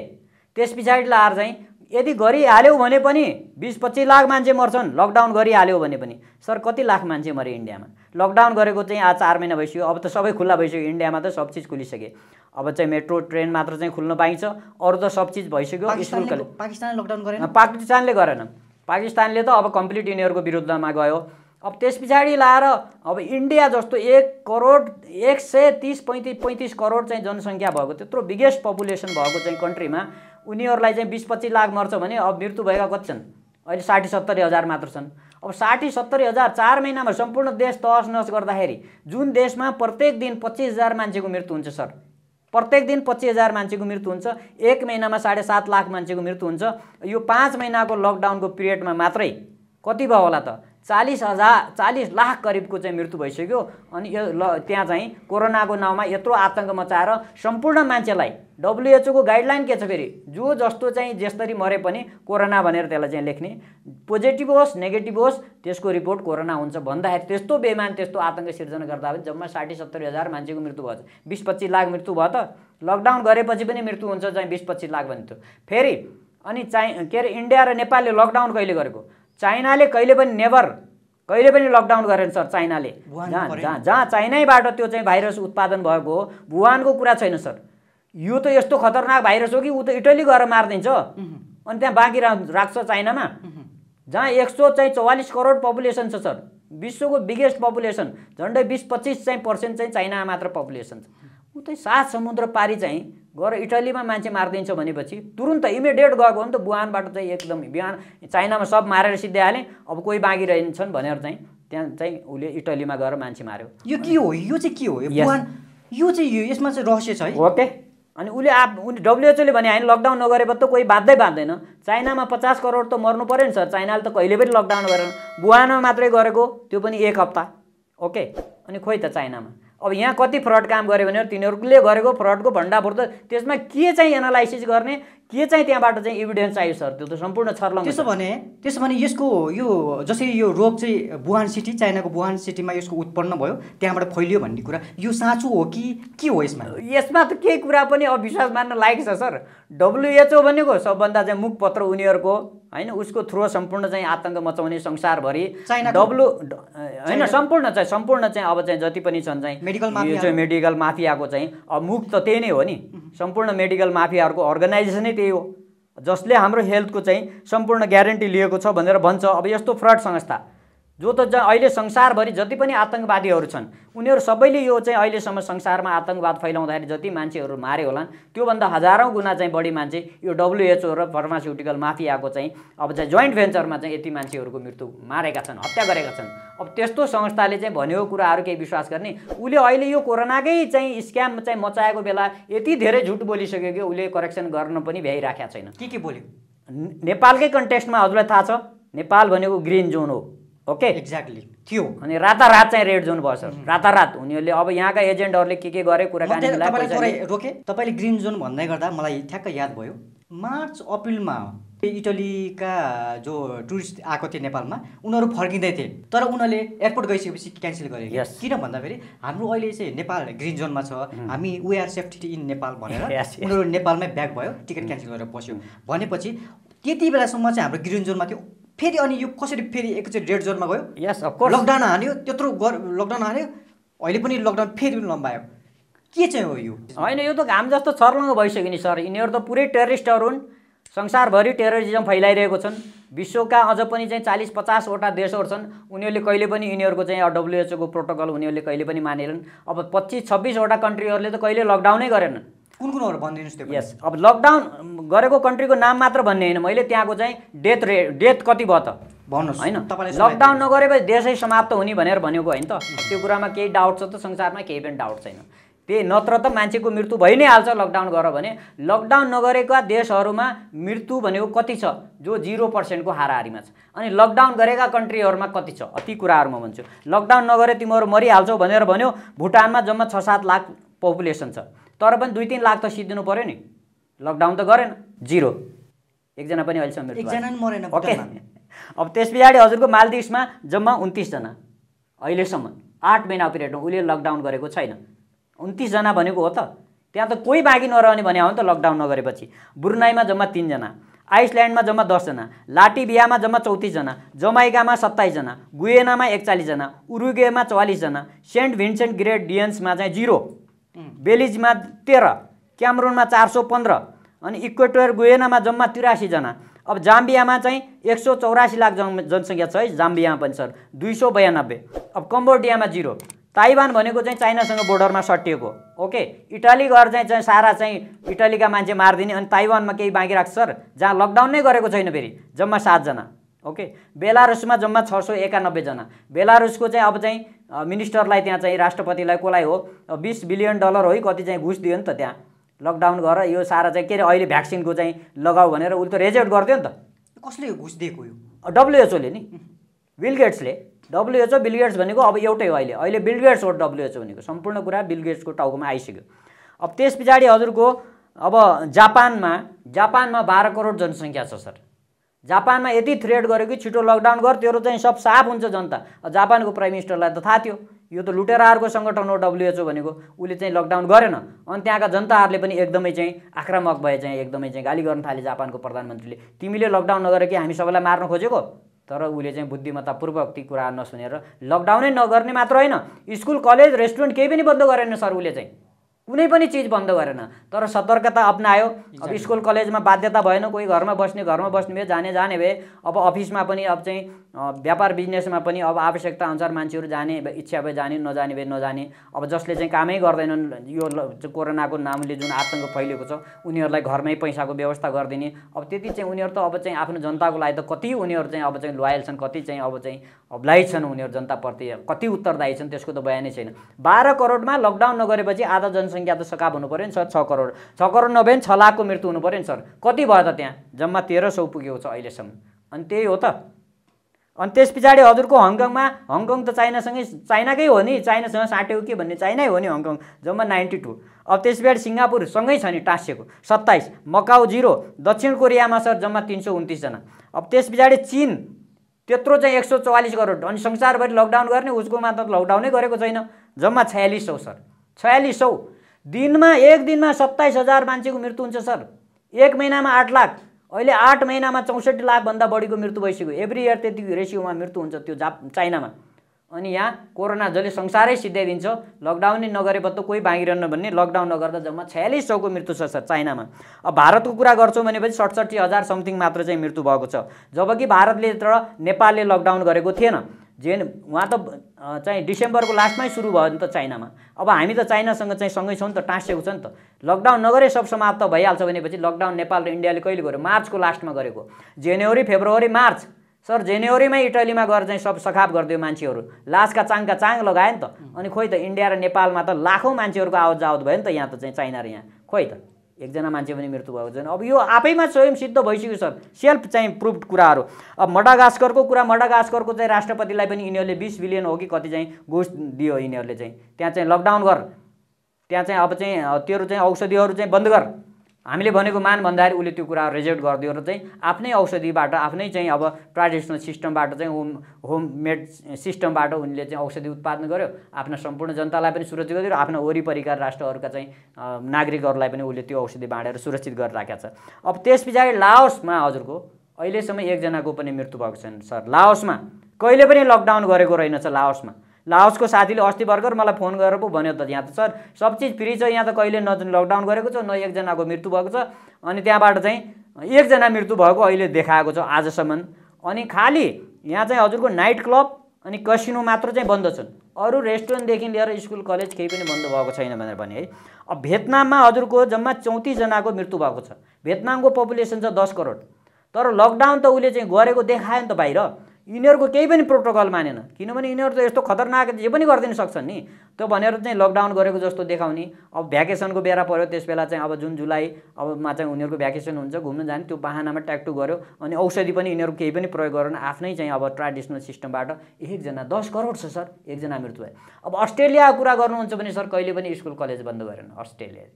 त्यस पछाडि लाएर चाहिँ यदि गरिहाल्यौ भने पनि बिस पच्चिस लाख मान्छे मर्छन् लकडाउन गरिहाल्यौ भने पनि सर कति लाख मान्छे मरे इन्डियामा लकडाउन गरेको चाहिँ आज चार महिना भइसक्यो अब त सबै खुल्ला भइसक्यो इन्डियामा त सब चिज खुलिसके अब चाहिँ मेट्रो ट्रेन मात्र चाहिँ खुल्न पाइन्छ अरू त सब चिज भइसक्यो पाकिस्तानले लकडाउन गरेन पाकिस्तानले गरेन पाकिस्तानले त अब कम्प्लिट यिनीहरूको विरुद्धमा गयो अब त्यस पछाडि लाएर अब इन्डिया जस्तो एक करोड एक सय तिस पैँतिस पैँतिस करोड चाहिँ जनसङ्ख्या भएको त्यत्रो बिगेस्ट पपुलेसन भएको चाहिँ कन्ट्रीमा उनीहरूलाई चाहिँ बिस पच्चिस लाख मर्छ भने अब मृत्यु भएका कति छन् अहिले साठी सत्तरी हजार मात्र छन् अब साठी सत्तरी हजार चार महिनामा सम्पूर्ण देश तहस नहस गर्दाखेरि जुन देशमा प्रत्येक दिन पच्चिस हजार मान्छेको मृत्यु हुन्छ सर प्रत्येक दिन पच्चिस हजार मान्छेको मृत्यु हुन्छ एक महिनामा साढे सात लाख मान्छेको मृत्यु हुन्छ यो पाँच महिनाको लकडाउनको पिरियडमा मात्रै कति भयो होला त चालिस हजार चालिस लाख करिबको चाहिँ मृत्यु भइसक्यो अनि यो ल त्यहाँ चाहिँ कोरोनाको नाउँमा यत्रो आतङ्क मचाएर सम्पूर्ण मान्छेलाई डब्लुएचओको गाइडलाइन के छ फेरि जो जस्तो चाहिँ जसरी मरे पनि कोरोना भनेर त्यसलाई चाहिँ लेख्ने पोजिटिभ होस् नेगेटिभ होस् त्यसको रिपोर्ट कोरोना हुन्छ भन्दाखेरि त्यस्तो बेमान त्यस्तो आतङ्क सिर्जना गर्दा पनि जम्मा साठी सत्तरी हजार मान्छेको मृत्यु भयो बिस पच्चिस लाख मृत्यु भयो त लकडाउन गरेपछि पनि मृत्यु हुन्छ चाहिँ बिस पच्चिस लाख भन्थ्यो फेरि अनि चाहिँ के अरे इन्डिया र नेपालले लकडाउन कहिले गरेको चाइनाले कहिले पनि नेभर कहिले पनि लकडाउन गरेन सर चाइनाले जहाँ जहाँ जहाँ चाइनाबाट त्यो चाहिँ भाइरस उत्पादन भएको हो भुवानको कुरा छैन सर यो त यस्तो खतरनाक भाइरस हो कि ऊ त इटली गएर मारिदिन्छ अनि त्यहाँ बाँकी राख्छ चाइनामा जहाँ एक सौ चाहिँ चौवालिस करोड पपुलेसन छ सर विश्वको बिगेस्ट पपुलेसन झन्डै बिस पच्चिस चाहिँ पर्सेन्ट चाहिँ चाइना मात्र पपुलेसन छ उतै सात समुद्र पारी चाहिँ गएर इटलीमा मान्छे मारिदिन्छ भनेपछि तुरुन्त इमिडिएट गएको हो नि त बुहानबाट चाहिँ एकदम बिहान चाइनामा सब मारेर सिद्धाइहालेँ अब कोही बाँकी रहन्छन् भनेर चाहिँ त्यहाँ चाहिँ उसले इटलीमा गएर मान्छे मार्यो यो के हो यो चाहिँ के हो बुहान यो चाहिँ यो यसमा चाहिँ रहस्य छ है ओके अनि उसले आप उसले डब्लुएचओले भने होइन लकडाउन नगरे त कोही बाँध्दै बाँध्दैन चाइनामा पचास करोड त मर्नु पऱ्यो नि सर चाइनाले त कहिले पनि लकडाउन गरेन बुहानमा मात्रै गरेको त्यो पनि एक हप्ता ओके अनि खोइ त चाइनामा अब यहाँ कति फ्रड काम गऱ्यो भने तिनीहरूले गरेको फ्रडको भण्डाफोर त त्यसमा के चाहिँ एनालाइसिस गर्ने के चाहिँ त्यहाँबाट चाहिँ इभिडेन्स आयो सर त्यो त सम्पूर्ण छ त्यसो भने त्यसो भने यसको यो जसरी यो रोग चाहिँ बुहान सिटी चाइनाको बुहान सिटीमा यसको उत्पन्न भयो त्यहाँबाट फैलियो भन्ने कुरा यो साँचो हो कि के हो यसमा यसमा त केही कुरा पनि अविश्वास मान्न लायक छ सर डब्लुएचओ भनेको सबभन्दा चाहिँ मुखपत्र उनीहरूको होइन उसको थ्रु सम्पूर्ण चाहिँ आतङ्क मचाउने संसारभरि चाइना डब्लु होइन सम्पूर्ण चाहिँ सम्पूर्ण चाहिँ अब चाहिँ जति पनि छन् चाहिँ मेडिकल मेडिकल माफियाको चाहिँ अब मुख त त्यही नै हो नि सम्पूर्ण मेडिकल माफियाहरूको अर्गनाइजेसनै त्यही हो जसले हाम्रो हेल्थको चाहिँ सम्पूर्ण ग्यारेन्टी लिएको छ भनेर भन्छ अब यस्तो फ्रड संस्था जो त अहिले संसारभरि जति पनि आतङ्कवादीहरू छन् उनीहरू सबैले यो चाहिँ अहिलेसम्म संसारमा आतङ्कवाद फैलाउँदाखेरि जति मान्छेहरू मारे होलान् त्योभन्दा हजारौँ गुणा चाहिँ बढी मान्छे यो डब्लुएचओ र फर्मास्युटिकल माफियाको चाहिँ अब चाहिँ जोइन्ट भेन्चरमा चाहिँ यति मान्छेहरूको मृत्यु मारेका छन् हत्या गरेका छन् अब त्यस्तो संस्थाले चाहिँ भनेको कुराहरू केही विश्वास गर्ने उसले अहिले यो कोरोनाकै चाहिँ स्क्याम चाहिँ मचाएको बेला यति धेरै झुट बोलिसक्यो कि उसले करेक्सन गर्न पनि भ्याइराखेको छैन के के बोल्यो नेपालकै कन्टेक्स्टमा हजुरलाई थाहा छ नेपाल भनेको ग्रिन जोन हो ओके एक्ज्याक्टली थियो अनि रातारात चाहिँ रेड जोन भयो mm. रातारात उनीहरूले अब यहाँका एजेन्टहरूले के के गरे कुराकानी रोके तपाईँले ग्रिन जोन भन्दै गर्दा मलाई ठ्याक्क याद भयो मार्च अप्रिलमा इटलीका जो टुरिस्ट आएको थिए नेपालमा उनीहरू फर्किँदै थिए तर उनीहरूले एयरपोर्ट गइसकेपछि क्यान्सल गरे yes. किन भन्दाखेरि हाम्रो अहिले चाहिँ नेपाल ग्रिन जोनमा छ mm. हामी we are safety in Nepal भनेर yes, yes. उनीहरू नेपालमै ब्याक भयो टिकट mm. क्यान्सल गरेर बस्यो भनेपछि त्यति बेलासम्म चाहिँ हाम्रो ग्रिन जोनमा थियो फेरि अनि यो कसरी फेरि एकचोटि रेड जोनमा गयो यस अफकोर्स लकडाउन हान्यो त्यत्रो गर लकडाउन हान्यो अहिले पनि लकडाउन फेरि पनि लम्बायो के चाहिँ हो यो होइन यो त घाम जस्तो छर्लङ्ग भइसक्यो नि सर यिनीहरू त पुरै टेरिस्टहरू हुन् संसारभरि टेरोरिजम फैलाइरहेको छन् विश्वका अझ पनि चाहिँ चालिस पचासवटा देशहरू छन् उनीहरूले कहिले पनि यिनीहरूको चाहिँ डब्लुएचओको प्रोटोकल उनीहरूले कहिले पनि मानेनन् अब पच्चिस छब्बिसवटा कन्ट्रीहरूले त कहिले लकडाउनै गरेनन् कुन कुनहरू भनिदिनुहोस् त्यो यस अब लकडाउन गरेको कन्ट्रीको नाम मात्र भन्ने होइन मैले त्यहाँको चाहिँ डेथ रेट डेथ कति भयो त भन्नुहोस् होइन तपाईँले लकडाउन नगरेपछि देशै समाप्त हुने भनेर भनेको होइन त त्यो कुरामा केही डाउट छ त संसारमा केही पनि डाउट छैन त्यही नत्र त मान्छेको मृत्यु भइ नै हाल्छ लकडाउन गर भने लकडाउन नगरेका देशहरूमा मृत्यु भनेको कति छ जो जिरो पर्सेन्टको हाराहारीमा छ अनि लकडाउन गरेका कन्ट्रीहरूमा कति छ ती कुराहरू म भन्छु लकडाउन नगरे तिमीहरू मरिहाल्छौ भनेर भन्यो भुटानमा जम्मा छ सात लाख पपुलेसन छ तर पनि दुई तिन लाख त सिद्धिनु पऱ्यो नि लकडाउन त गरेन जिरो एकजना पनि अहिलेसम्म एकजना मरेन ओके अब त्यस पछाडि हजुरको मालदिप्समा जम्मा उन्तिसजना अहिलेसम्म आठ महिनाको पिरियडमा उसले लकडाउन गरेको छैन उन्तिसजना भनेको हो त त्यहाँ त कोही बाँकी नरहने भने हो नि त लकडाउन नगरेपछि ब्रुनाईमा जम्मा तिनजना आइसल्यान्डमा जम्मा दसजना लाटिबियामा जम्मा चौतिसजना जमाइकामा सत्ताइसजना गुएनामा एकचालिसजना उरुगेमा चौवालिसजना सेन्ट भिन्सेन्ट ग्रेट डियन्समा चाहिँ जिरो बेलिजमा तेह्र क्यामरुनमा चार सौ पन्ध्र अनि इक्वेटोर गुएनामा जम्मा तिरासीजना अब जाम्बियामा चाहिँ एक सौ चौरासी लाख जन जनसङ्ख्या छ है जाम्बियामा पनि सर दुई सौ बयानब्बे अब कम्बोडियामा जिरो ताइवान भनेको चाहिँ चाइनासँग बोर्डरमा सटिएको ओके इटाली घर चाहिँ चाहिँ सारा चाहिँ इटालीका मान्छे मारिदिने अनि ताइवानमा केही बाँकी राख्छ सर जहाँ लकडाउन नै गरेको छैन फेरि जम्मा सातजना ओके बेलारुसमा जम्मा छ सय एकानब्बेजना बेलारुसको चाहिँ अब चाहिँ मिनिस्टरलाई त्यहाँ चाहिँ राष्ट्रपतिलाई कसलाई हो बिस बिलियन डलर हो कति चाहिँ घुस दियो नि त त्यहाँ लकडाउन गरेर यो सारा चाहिँ के अरे अहिले भ्याक्सिनको चाहिँ लगाऊ भनेर उसले त रेजेक्ट गरिदियो नि त कसले घुस दिएको यो डब्लुएचओले नि बिलगेट्सले डब्लुएचओ बिलगेट्स भनेको अब एउटै हो अहिले अहिले बिलगेट्स हो डब्लुएचओ भनेको सम्पूर्ण कुरा बिलगेट्सको टाउकोमा आइसक्यो अब त्यस पछाडि हजुरको अब जापानमा जापानमा बाह्र करोड जनसङ्ख्या छ सर जापानमा यति थ्रेड गर्यो कि छिटो लकडाउन गर त्यो चाहिँ सब साफ हुन्छ जनता जापानको प्राइम मिनिस्टरलाई त थाहा थियो यो त लुटेराहरूको सङ्गठन हो डब्लुएचओ भनेको उसले चाहिँ लकडाउन गरेन अनि त्यहाँका जनताहरूले पनि एकदमै चाहिँ आक्रामक भए चाहिँ एकदमै चाहिँ गाली गर्न थाले जापानको प्रधानमन्त्रीले तिमीले लकडाउन नगरे कि हामी सबैलाई मार्न खोजेको तर उसले चाहिँ बुद्धिमत्तापूर्वक ती कुरा नसुनेर लकडाउनै नगर्ने मात्र होइन स्कुल कलेज रेस्टुरेन्ट केही पनि बन्द गरेन सर उसले चाहिँ कुनै पनि चिज बन्द गरेन तर सतर्कता अप्नायो अब स्कुल कलेजमा बाध्यता भएन कोही घरमा बस्ने घरमा बस्ने भए जाने जाने भए अब अफिसमा पनि अब चाहिँ व्यापार बिजनेसमा पनि अब आवश्यकता अनुसार मान्छेहरू जाने इच्छा भए जाने नजाने भए नजाने अब जसले चाहिँ कामै गर्दैनन् यो कोरोनाको नामले जुन आतङ्क फैलिएको छ उनीहरूलाई घरमै पैसाको व्यवस्था गरिदिने अब त्यति चाहिँ उनीहरू त अब चाहिँ आफ्नो जनताको लागि त कति उनीहरू चाहिँ अब चाहिँ लोयल छन् कति चाहिँ अब चाहिँ अब्लाइ छन् उनीहरू जनताप्रति कति उत्तरदायी छन् त्यसको त बयानै छैन बाह्र करोडमा लकडाउन नगरेपछि आधा जनसङ्ख्या त सकाब हुनु पऱ्यो नि सर छ करोड छ करोड नभए पनि छ लाखको मृत्यु हुनु पऱ्यो नि सर कति भयो त त्यहाँ जम्मा तेह्र सौ पुगेको छ अहिलेसम्म अनि त्यही हो त अनि त्यस पछाडि हजुरको हङकङमा हङकङ त चाइनासँगै चाइनाकै हो नि चाइनासँग साट्यो के भन्ने चाइनै हो नि हङकङ जम्मा नाइन्टी टू अब त्यस पछाडि सँगै छ नि टाँसिएको सत्ताइस मकाउ जिरो दक्षिण कोरियामा सर जम्मा तिन सौ उन्तिसजना अब त्यस पछाडि चिन त्यत्रो चाहिँ एक सौ चौवालिस करोड अनि संसारभरि लकडाउन गर्ने उसकोमा त लकडाउनै गरेको छैन जम्मा छयालिस सौ सर छयालिस सौ दिनमा एक दिनमा सत्ताइस हजार मान्छेको मृत्यु हुन्छ सर एक महिनामा आठ लाख अहिले आठ महिनामा चौसठी लाखभन्दा बढीको मृत्यु भइसक्यो एभ्री इयर त्यति रेसियोमा मृत्यु हुन्छ त्यो जाप चाइनामा अनि यहाँ कोरोना जसले संसारै लकडाउन लकडाउनै नगरे पत्तो कोही बाँगिरहन भन्ने लकडाउन नगर्दा जम्मा छयालिस सौको मृत्यु छ सर चाइनामा अब भारतको कुरा गर्छौँ भनेपछि सडसठी हजार समथिङ मात्र चाहिँ मृत्यु भएको छ जबकि भारतले तर नेपालले लकडाउन गरेको थिएन जेन उहाँ त चाहिँ डिसेम्बरको लास्टमै सुरु भयो नि त चाइनामा अब हामी त चाइनासँग चाहिँ सँगै छौँ नि त टाँसेको छ नि त लकडाउन नगरे सब समाप्त भइहाल्छ भनेपछि लकडाउन नेपाल र इन्डियाले कहिले गर्यो मार्चको लास्टमा गरेको जनवरी फेब्रुअरी मार्च सर जनवरीमै इटलीमा गएर चाहिँ सब सखाप गरिदियो मान्छेहरू लासका चाङका चाङ लगायो नि त अनि खोइ त इन्डिया र नेपालमा त लाखौँ मान्छेहरूको आवत जावत भयो नि त यहाँ त चाहिँ चाइना र यहाँ खोइ त एकजना मान्छे पनि मृत्यु भएको छैन अब यो आफैमा स्वयं सिद्ध भइसक्यो सर सेल्फ चाहिँ प्रुभ कुराहरू अब मडागास्करको कुरा मडागास्करको चाहिँ राष्ट्रपतिलाई पनि यिनीहरूले बिस बिलियन हो कि कति चाहिँ घुस दियो यिनीहरूले चाहिँ त्यहाँ चाहिँ लकडाउन गर त्यहाँ चाहिँ अब चाहिँ तेरो चाहिँ औषधिहरू चाहिँ बन्द गर हामीले भनेको मान भन्दाखेरि उसले त्यो कुरा रिजेक्ट गरिदियो र चाहिँ आफ्नै औषधिबाट आफ्नै चाहिँ अब ट्रेडिसनल सिस्टमबाट चाहिँ होम होम मेड सिस्टमबाट उनले चाहिँ औषधि उत्पादन गर्यो आफ्ना सम्पूर्ण जनतालाई पनि सुरक्षित गरिदियो र आफ्ना वरिपरिका राष्ट्रहरूका चाहिँ नागरिकहरूलाई पनि उसले त्यो औषधि बाँडेर सुरक्षित गरेर राखेको छ अब त्यस पछाडि लाओसमा हजुरको अहिलेसम्म एकजनाको पनि मृत्यु भएको छैन सर लाओसमा कहिले पनि लकडाउन गरेको रहेनछ लाओसमा लाओसको साथीले अस्ति भर्खर मलाई फोन गरेर पो भन्यो त यहाँ त सर सब चिज फ्री छ यहाँ त कहिले न लकडाउन गरेको छ न एकजनाको मृत्यु भएको छ अनि त्यहाँबाट चाहिँ एकजना मृत्यु भएको अहिले देखाएको छ आजसम्म अनि खालि यहाँ चाहिँ हजुरको नाइट क्लब अनि कसिनो मात्र चाहिँ बन्द छन् अरू रेस्टुरेन्टदेखि लिएर स्कुल कलेज केही पनि बन्द भएको छैन भनेर भने है अब भियतनाममा हजुरको जम्मा चौतिसजनाको मृत्यु भएको छ भियतनामको पपुलेसन छ दस करोड तर लकडाउन त उसले चाहिँ गरेको देखायो नि त बाहिर यिनीहरूको केही पनि प्रोटोकल मानेन किनभने यिनीहरू त यस्तो खतरनाक जे पनि गरिदिनु सक्छन् नि त्यो भनेर चाहिँ लकडाउन गरेको जस्तो देखाउने अब भ्याकेसनको बेला पऱ्यो बेला चाहिँ अब जुन जुलाई अबमा चाहिँ उनीहरूको भ्याकेसन हुन्छ घुम्न जाने त्यो बाहनामा ट्याक्टु गऱ्यो अनि औषधि पनि यिनीहरू केही पनि प्रयोग गरेन आफ्नै चाहिँ अब ट्रेडिसनल सिस्टमबाट एकजना दस करोड छ सर एकजना मृत्यु भयो अब अस्ट्रेलियाको कुरा गर्नुहुन्छ भने सर कहिले पनि स्कुल कलेज बन्द गरेन अस्ट्रेलिया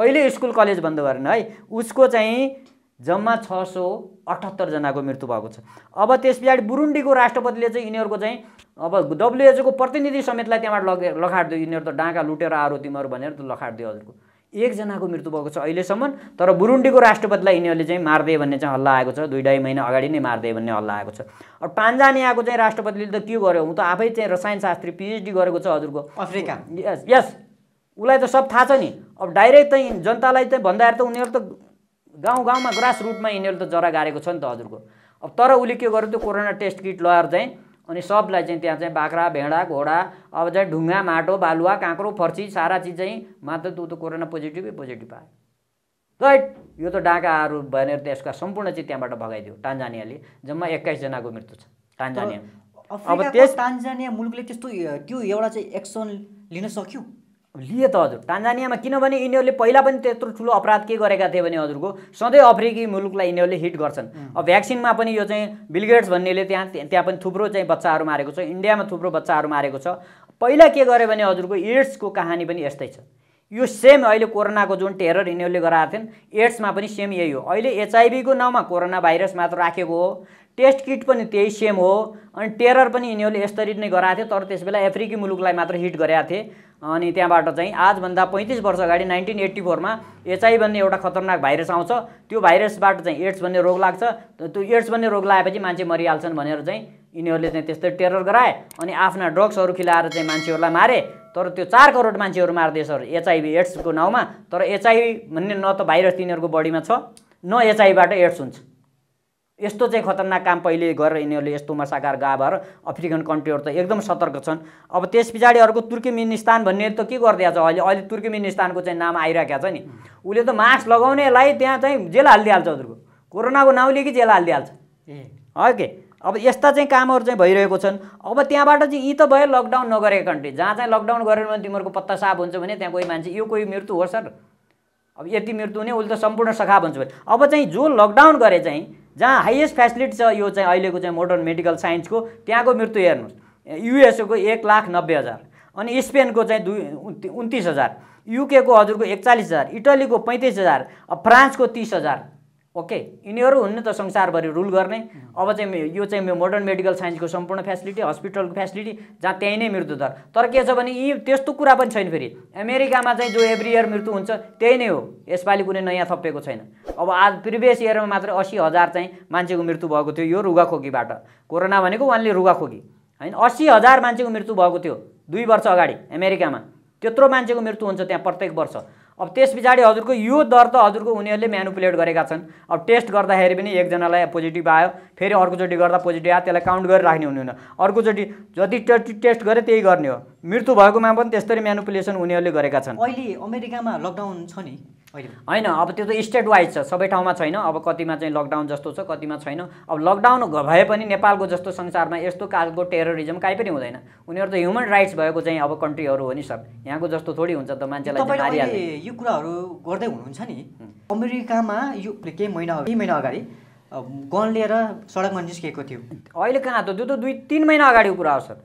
कहिले स्कुल कलेज बन्द गरेन है उसको चाहिँ जम्मा छ सौ अठहत्तरजनाको मृत्यु भएको छ अब त्यस पछाडि बुरुन्डीको राष्ट्रपतिले चाहिँ यिनीहरूको चाहिँ अब डब्लुएचओको प्रतिनिधि समेतलाई त्यहाँबाट लगे दियो यिनीहरू त डाँका लुटेर आरो तिमीहरू भनेर त दियो हजुरको एकजनाको मृत्यु भएको छ अहिलेसम्म तर बुरुन्डीको राष्ट्रपतिलाई यिनीहरूले चाहिँ मारिदिए भन्ने चाहिँ हल्ला आएको छ दुई ढाई महिना अगाडि नै मारिदिए भन्ने हल्ला आएको छ अब पान्जानियाको चाहिँ राष्ट्रपतिले त के गर्यो हुँ त आफै चाहिँ रसायन शास्त्री पिएचडी गरेको छ हजुरको अफ्रिका यस यस उसलाई त सब थाहा छ नि अब डाइरेक्ट चाहिँ जनतालाई चाहिँ भन्दाखेरि त उनीहरू त गाउँ गाउँमा ग्रास रुटमा यिनीहरूले त जरा गारेको छ नि त हजुरको अब तर उसले के गर्यो त्यो कोरोना टेस्ट किट लगाएर चाहिँ अनि सबलाई चाहिँ त्यहाँ चाहिँ बाख्रा भेडा घोडा अब चाहिँ ढुङ्गा माटो बालुवा काँक्रो फर्सी सारा चिज चाहिँ मात्र त्यो त कोरोना पोजिटिभै पोजिटिभ आयो राइट यो त डाँकाहरू भनेर त्यसका सम्पूर्ण चाहिँ त्यहाँबाट भगाइदियो टान्जानियाले जम्मा एक्काइसजनाको मृत्यु छ टान्जानिया अब त्यस टान्जानिया मुलुकले त्यस्तो त्यो एउटा चाहिँ एक्सन लिन सक्यो लिए त हजुर टान्जानियामा किनभने यिनीहरूले पहिला पनि त्यत्रो ठुलो अपराध के गरेका थिए भने हजुरको सधैँ अफ्रिकी मुलुकलाई यिनीहरूले हिट गर्छन् अब भ्याक्सिनमा पनि यो चाहिँ बिलगेट्स भन्नेले त्यहाँ त्यहाँ पनि थुप्रो चाहिँ बच्चाहरू मारेको छ इन्डियामा थुप्रो बच्चाहरू मारेको छ पहिला के गर्यो भने हजुरको एड्सको कहानी पनि यस्तै छ यो सेम अहिले कोरोनाको जुन टेरर यिनीहरूले गराएको थिएन एड्समा पनि सेम यही हो अहिले एचआइभीको नाउँमा कोरोना भाइरस मात्र राखेको हो टेस्ट किट पनि त्यही सेम हो अनि टेरर पनि यिनीहरूले यसरी नै गराएको थियो तर त्यसबेला अफ्रिकी मुलुकलाई मात्र हिट गरेका थिए अनि त्यहाँबाट चाहिँ आजभन्दा पैँतिस वर्ष अगाडि नाइन्टिन एट्टी फोरमा एचआई भन्ने एउटा खतरनाक भाइरस आउँछ त्यो भाइरसबाट चाहिँ एड्स भन्ने रोग लाग्छ त्यो एड्स भन्ने रोग लागेपछि मान्छे मरिहाल्छन् भनेर चाहिँ यिनीहरूले चाहिँ त्यस्तै टेरर गराए अनि आफ्ना ड्रग्सहरू खिलाएर चाहिँ मान्छेहरूलाई मारे तर त्यो चार करोड मान्छेहरू सर एचआइभी एड्सको नाउँमा तर एचआइभी भन्ने न त भाइरस तिनीहरूको बडीमा छ न एचआईबाट एड्स हुन्छ यस्तो चाहिँ खतरनाक काम पहिले गरेर यिनीहरूले यस्तोमा साकार गा भएर अफ्रिकन कन्ट्रीहरू त एकदम सतर्क छन् अब त्यस पछाडि अर्को तुर्किमिनिस्तान भन्ने त के गरिदिएको छ अहिले अहिले तुर्किमिनिस्तानको चाहिँ नाम आइरहेको छ नि उसले त मास्क लगाउनेलाई त्यहाँ चाहिँ जेल हालिदिइहाल्छ उनीहरूको कोरोनाको नाउँ लिएकै जेल हालिदिइहाल्छ है के अब यस्ता चाहिँ कामहरू चाहिँ भइरहेको छन् अब त्यहाँबाट चाहिँ यी त भयो लकडाउन नगरेको कन्ट्री जहाँ चाहिँ लकडाउन गरेर भने तिमीहरूको पत्ता साफ हुन्छ भने त्यहाँ कोही मान्छे यो कोही मृत्यु हो सर अब यति मृत्यु हुने उसले त सम्पूर्ण सखा हुन्छ भने अब चाहिँ जो लकडाउन गरे चाहिँ जहाँ हाइएस्ट फेसिलिटी छ यो चाहिँ अहिलेको चाहिँ मोडर्न मेडिकल साइन्सको त्यहाँको मृत्यु हेर्नुहोस् युएसएको एक लाख नब्बे हजार अनि स्पेनको चाहिँ दुई उन्तिस हजार युकेको हजुरको एकचालिस हजार इटलीको पैँतिस हजार फ्रान्सको तिस हजार ओके यिनीहरू हुन् त संसारभरि रुल गर्ने अब चाहिँ यो चाहिँ मेरो मोडर्न मेडिकल साइन्सको सम्पूर्ण फेसिलिटी हस्पिटलको फेसिलिटी जहाँ त्यहीँ नै मृत्युदर तर के छ भने यी त्यस्तो कुरा पनि छैन फेरि अमेरिकामा चाहिँ जो एभ्री इयर मृत्यु हुन्छ त्यही नै हो यसपालि कुनै नयाँ थपेको छैन अब आज प्रिभियस इयरमा मात्र असी हजार चाहिँ मान्छेको मृत्यु भएको थियो यो रुगाखोकीबाट कोरोना भनेको वानले रुगाखोकी होइन असी हजार मान्छेको मृत्यु भएको थियो दुई वर्ष अगाडि अमेरिकामा त्यत्रो मान्छेको मृत्यु हुन्छ त्यहाँ प्रत्येक वर्ष अब त्यस पछाडि हजुरको यो दर त हजुरको उनीहरूले म्यानुपुलेट गरेका छन् अब टेस्ट गर्दाखेरि पनि एकजनालाई पोजिटिभ आयो फेरि अर्कोचोटि गर्दा पोजिटिभ आयो त्यसलाई काउन्ट गरेर राख्ने हुनुहुन्न अर्कोचोटि जति टेस्ट गरे त्यही गर्ने हो मृत्यु भएकोमा पनि त्यस्तरी म्यानुपुलेसन उनीहरूले गरेका छन् अहिले अमेरिकामा लकडाउन छ नि होइन अब त्यो त स्टेट वाइज छ सबै ठाउँमा छैन अब कतिमा चाहिँ लकडाउन जस्तो छ कतिमा छैन अब लकडाउन भए पनि नेपालको जस्तो संसारमा यस्तो खालको टेरोरिजम काहीँ पनि हुँदैन उनीहरू त ह्युमन राइट्स भएको चाहिँ अब कन्ट्रीहरू हो नि सर यहाँको जस्तो थोरै हुन्छ त मान्छेलाई यो कुराहरू गर्दै हुनुहुन्छ नि अमेरिकामा यो केही महिना केही महिना अगाडि गन लिएर सडकमा निस्किएको थियो अहिले कहाँ त त्यो त दुई तिन महिना अगाडिको कुरा हो सर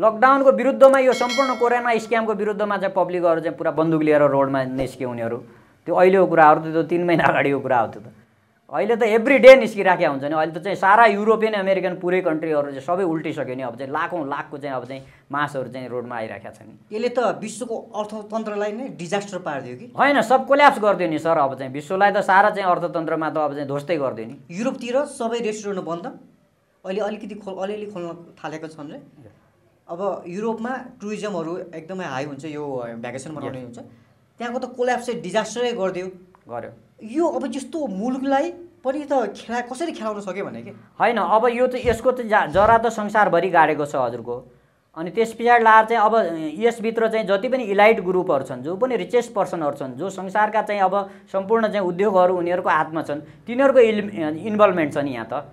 लकडाउनको विरुद्धमा यो सम्पूर्ण कोरोना स्क्यामको विरुद्धमा चाहिँ पब्लिकहरू चाहिँ पुरा बन्दुक लिएर रोडमा निस्क्यो उनीहरू त्यो अहिलेको कुराहरू त्यो तिन महिना अगाडिको कुरा हो त्यो त अहिले त एभ्री डे निस्किराखेको हुन्छ नि अहिले त चाहिँ सारा युरोपियन अमेरिकन पुरै कन्ट्रीहरू चाहिँ सबै उल्टिसक्यो नि अब चाहिँ लाखौँ लाखको चाहिँ अब चाहिँ मासहरू चाहिँ रोडमा आइरहेका छन् यसले त विश्वको अर्थतन्त्रलाई नै डिजास्टर पारिदियो कि होइन सब कोल्याप्स गरिदियो नि सर अब चाहिँ विश्वलाई त सारा चाहिँ अर्थतन्त्रमा त अब चाहिँ ध्वस्तै गरिदियो नि युरोपतिर सबै रेस्टुरेन्ट बन्द अहिले अलिकति खो अलिअलि खोल्न थालेको छन् रे अब युरोपमा टुरिज्महरू एकदमै हाई हुन्छ यो भ्याकेसन मनाउने हुन्छ त्यहाँको त कोल्याप्स चाहिँ डिजास्टरै गरिदियो गर्यो यो अब यस्तो मुलुकलाई पनि त खेला कसरी खेलाउन सक्यो भने कि होइन अब यो त यसको त जरा त संसारभरि गाडेको छ हजुरको अनि त्यस पछाडि लाएर चाहिँ अब यसभित्र चाहिँ जति पनि इलाइट ग्रुपहरू छन् जो पनि रिचेस्ट पर्सनहरू छन् जो संसारका चाहिँ अब सम्पूर्ण चाहिँ उद्योगहरू उनीहरूको हातमा छन् तिनीहरूको इन्भल्भमेन्ट छ नि यहाँ त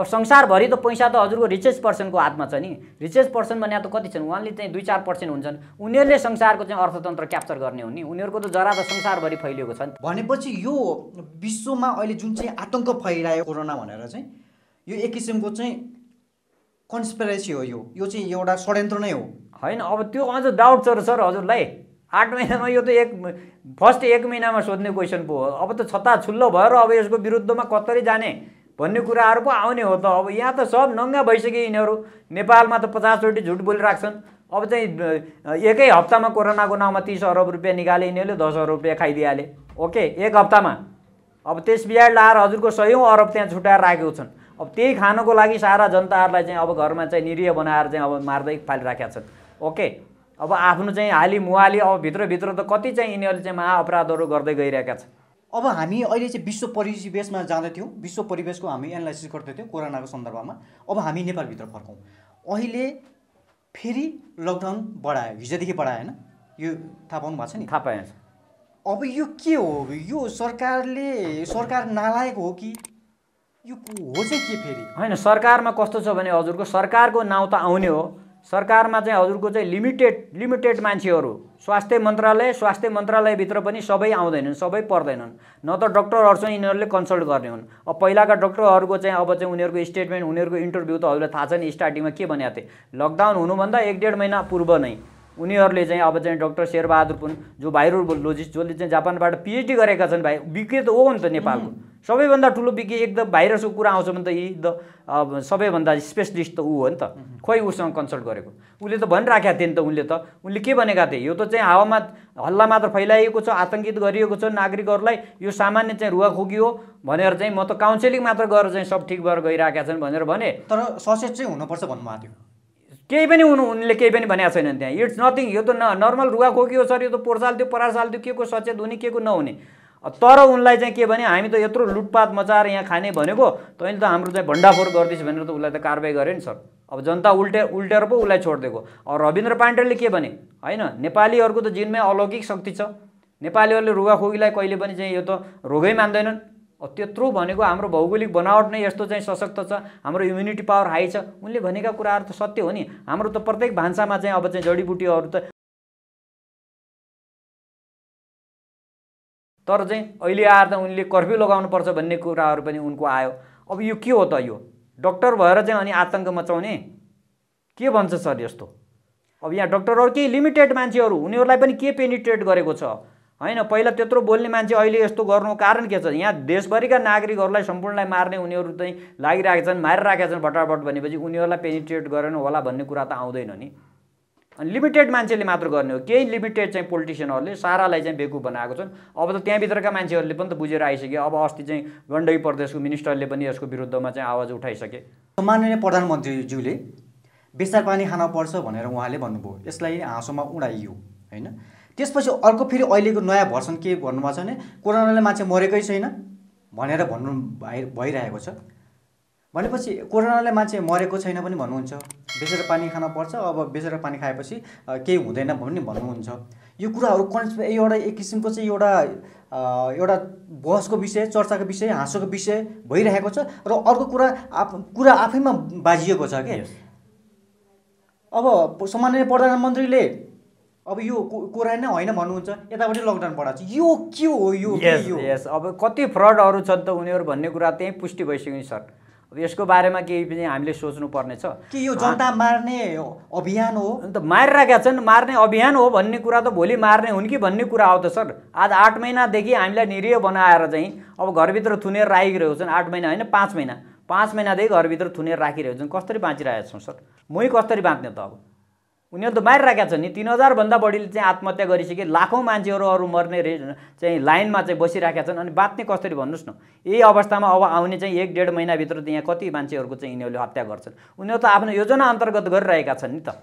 अब संसारभरि त पैसा त हजुरको रिचेस पर्सनको हातमा छ नि रिचेस पर्सन भने त कति छन् उहाँले चाहिँ दुई चार पर्सेन्ट हुन्छन् उनीहरूले संसारको चाहिँ अर्थतन्त्र क्याप्चर गर्ने हो नि उनीहरूको त जरा त संसारभरि फैलिएको छन् भनेपछि यो विश्वमा अहिले जुन चाहिँ आतङ्क फैलायो कोरोना भनेर चाहिँ यो एक किसिमको चाहिँ कन्सपेरेसी हो यो यो चाहिँ एउटा षड्यन्त्र नै हो होइन अब त्यो अझ डाउट छ सर हजुरलाई आठ महिनामा यो त एक फर्स्ट एक महिनामा सोध्ने क्वेसन पो हो अब त छत्ता छुल्लो भयो र अब यसको विरुद्धमा कतरी जाने भन्ने कुराहरू पो आउने हो त अब यहाँ त सब नङ्गा भइसक्यो यिनीहरू नेपालमा त पचासचोटि झुट बोलिराख्छन् अब चाहिँ एकै हप्तामा कोरोनाको नाउँमा तिस अरब रुपियाँ निकाले यिनीहरूले दस अरब रुपियाँ खाइदिइहाले ओके एक हप्तामा अब त्यस पछाडि लाएर हजुरको सयौँ अरब त्यहाँ छुट्याएर राखेको छन् अब त्यही खानको लागि सारा जनताहरूलाई चाहिँ अब घरमा चाहिँ निरीह बनाएर चाहिँ अब मार्दै फालिराखेका छन् ओके अब आफ्नो चाहिँ हाली मुहाली अब भित्रभित्र त कति चाहिँ यिनीहरूले चाहिँ महाअपराधहरू गर्दै गइरहेका छन् अब हामी अहिले चाहिँ विश्व परिवेशमा जाँदैथ्यौँ विश्व परिवेशको हामी एनालाइसिस गर्दैथ्यौँ कोरोनाको सन्दर्भमा अब हामी नेपालभित्र फर्कौँ अहिले फेरि लकडाउन बढायो हिजोदेखि बढायो होइन यो थाहा पाउनु भएको छ नि थाहा पाएन अब यो के हो यो सरकारले सरकार नालायक हो कि यो हो चाहिँ के फेरि होइन सरकारमा कस्तो छ भने हजुरको सरकारको नाउँ त आउने हो सरकारमा चाहिँ हजुरको चाहिँ लिमिटेड लिमिटेड मान्छेहरू स्वास्थ्य मन्त्रालय स्वास्थ्य मन्त्रालयभित्र पनि सबै आउँदैनन् सबै पर्दैनन् न त चाहिँ यिनीहरूले कन्सल्ट गर्ने हुन् अब पहिलाका डक्टरहरूको चाहिँ अब चाहिँ उनीहरूको स्टेटमेन्ट उनीहरूको इन्टरभ्यू त हजुरलाई थाहा छ नि स्टार्टिङमा के भनेको थिएँ लकडाउन हुनुभन्दा एक डेढ महिना पूर्व नै उनीहरूले चाहिँ अब चाहिँ डक्टर शेरबहादुर पुन जो भाइरोलोजिस्ट जसले चाहिँ जापानबाट पिएचडी गरेका छन् भाइ विज्ञ त हो नि त नेपालको सबैभन्दा ठुलो विज्ञ एकदम भाइरसको कुरा आउँछ भने त यी द सबैभन्दा स्पेसलिस्ट त ऊ हो नि त खोइ उसँग कन्सल्ट गरेको उसले त भनिराखेका थिए नि त उनले त उनले के भनेका थिए यो त चाहिँ हावामा हल्ला मात्र फैलाइएको छ आतङ्कित गरिएको छ नागरिकहरूलाई यो सामान्य चाहिँ रुवाखोकी हो भनेर चाहिँ म त काउन्सिलिङ मात्र गरेर चाहिँ सब ठिक भएर गइरहेका छन् भनेर भने तर सचेत चाहिँ हुनुपर्छ भन्नुभएको थियो केही पनि उन उनले केही पनि भनेको छैनन् त्यहाँ इट्स नथिङ यो त न नर्मल रुगा खोकी हो सर यो त पोहोर त्यो परार साल त्यो के को सचेत हुने के को नहुने तर उनलाई चाहिँ के भने हामी त यत्रो लुटपात मचाएर यहाँ खाने भनेको तैँले त हाम्रो चाहिँ भण्डाफोर गरिदिएछ भनेर त उसलाई त कारवाही गर्यो नि सर अब जनता उल्टे उल्टेर पो उसलाई छोडिदिएको अब रविन्द्र पाण्डेले के भने होइन नेपालीहरूको त जिनमै अलौकिक शक्ति छ नेपालीहरूले रुगाखोकीलाई कहिले पनि चाहिँ यो त रोगै मान्दैनन् त्यत्रो भनेको हाम्रो भौगोलिक बनावट नै यस्तो चाहिँ सशक्त छ हाम्रो इम्युनिटी पावर हाई छ उनले भनेका कुराहरू त सत्य हो नि हाम्रो त प्रत्येक भान्सामा चाहिँ अब चाहिँ जडीबुटीहरू त तर चाहिँ अहिले आएर त उनले कर्फ्यू लगाउनुपर्छ भन्ने कुराहरू पनि उनको आयो अब यो के हो त यो डक्टर भएर चाहिँ अनि आतङ्क मचाउने के भन्छ सर यस्तो अब यहाँ डक्टरहरू केही लिमिटेड मान्छेहरू उनीहरूलाई पनि के पेनिट्रेट गरेको छ होइन पहिला त्यत्रो बोल्ने मान्छे अहिले यस्तो गर्नु कारण के छ यहाँ देशभरिका नागरिकहरूलाई सम्पूर्णलाई मार्ने उनीहरू चाहिँ लागिरहेका छन् मारिरहेका छन् भटाभट भनेपछि उनीहरूलाई पेनिट्रेट गरेन होला भन्ने कुरा त आउँदैन नि अनि लिमिटेड मान्छेले मात्र गर्ने हो केही लिमिटेड चाहिँ पोलिटिसियनहरूले सारालाई चाहिँ बेकु बनाएको छन् अब त त्यहाँभित्रका मान्छेहरूले पनि त बुझेर आइसक्यो अब अस्ति चाहिँ गण्डकी प्रदेशको मिनिस्टरले पनि यसको विरुद्धमा चाहिँ आवाज उठाइसके माननीय प्रधानमन्त्रीज्यूले बेसार पानी खान पर्छ भनेर उहाँले भन्नुभयो यसलाई हाँसोमा उडाइयो होइन त्यसपछि अर्को फेरि अहिलेको नयाँ भर्सन के भन्नुभएको छ भने कोरोनाले मान्छे मरेकै छैन भनेर भन्नु भइ भइरहेको छ भनेपछि कोरोनाले मान्छे मरेको छैन पनि भन्नुहुन्छ बेचेर पानी खान पर्छ अब बेचेर पानी खाएपछि केही हुँदैन पनि भन्नुहुन्छ यो कुराहरू कन्स एउटा एक किसिमको चाहिँ एउटा एउटा बहसको विषय चर्चाको विषय हाँसोको विषय भइरहेको छ र अर्को कुरा आफ कुरा आफैमा बाजिएको छ क्या अब सामान्य प्रधानमन्त्रीले अब यो कुरा नै होइन भन्नुहुन्छ यतापट्टि लकडाउन बढाएको यो के हो यो यस अब कति फ्रडहरू छन् त उनीहरू भन्ने कुरा त्यहीँ पुष्टि भइसक्यो नि सर अब यसको बारेमा केही पनि हामीले सोच्नुपर्ने छ कि यो जनता मार्ने अभियान हो अन्त मारिरहेका छन् मार्ने अभियान हो भन्ने कुरा त भोलि मार्ने हुन् कि भन्ने कुरा आउँछ सर आज आठ महिनादेखि हामीलाई निरीह बनाएर चाहिँ अब घरभित्र थुनेर राखिरहेको छन् आठ महिना होइन पाँच महिना पाँच महिनादेखि घरभित्र थुनेर राखिरहेको छन् कसरी बाँचिरहेका छौँ सर मै कसरी बाँच्ने त अब उनीहरू त मारिरहेका छन् नि तिन हजारभन्दा बढीले चाहिँ आत्महत्या गरिसके लाखौँ मान्छेहरू अरू मर्ने रे चाहिँ लाइनमा चाहिँ बसिरहेका छन् अनि बाँच्ने कसरी भन्नुहोस् न यही अवस्थामा अब आउने चाहिँ एक डेढ महिनाभित्र त यहाँ कति मान्छेहरूको चाहिँ यिनीहरूले हत्या गर्छन् उनीहरू त आफ्नो योजना अन्तर्गत गरिरहेका छन् नि त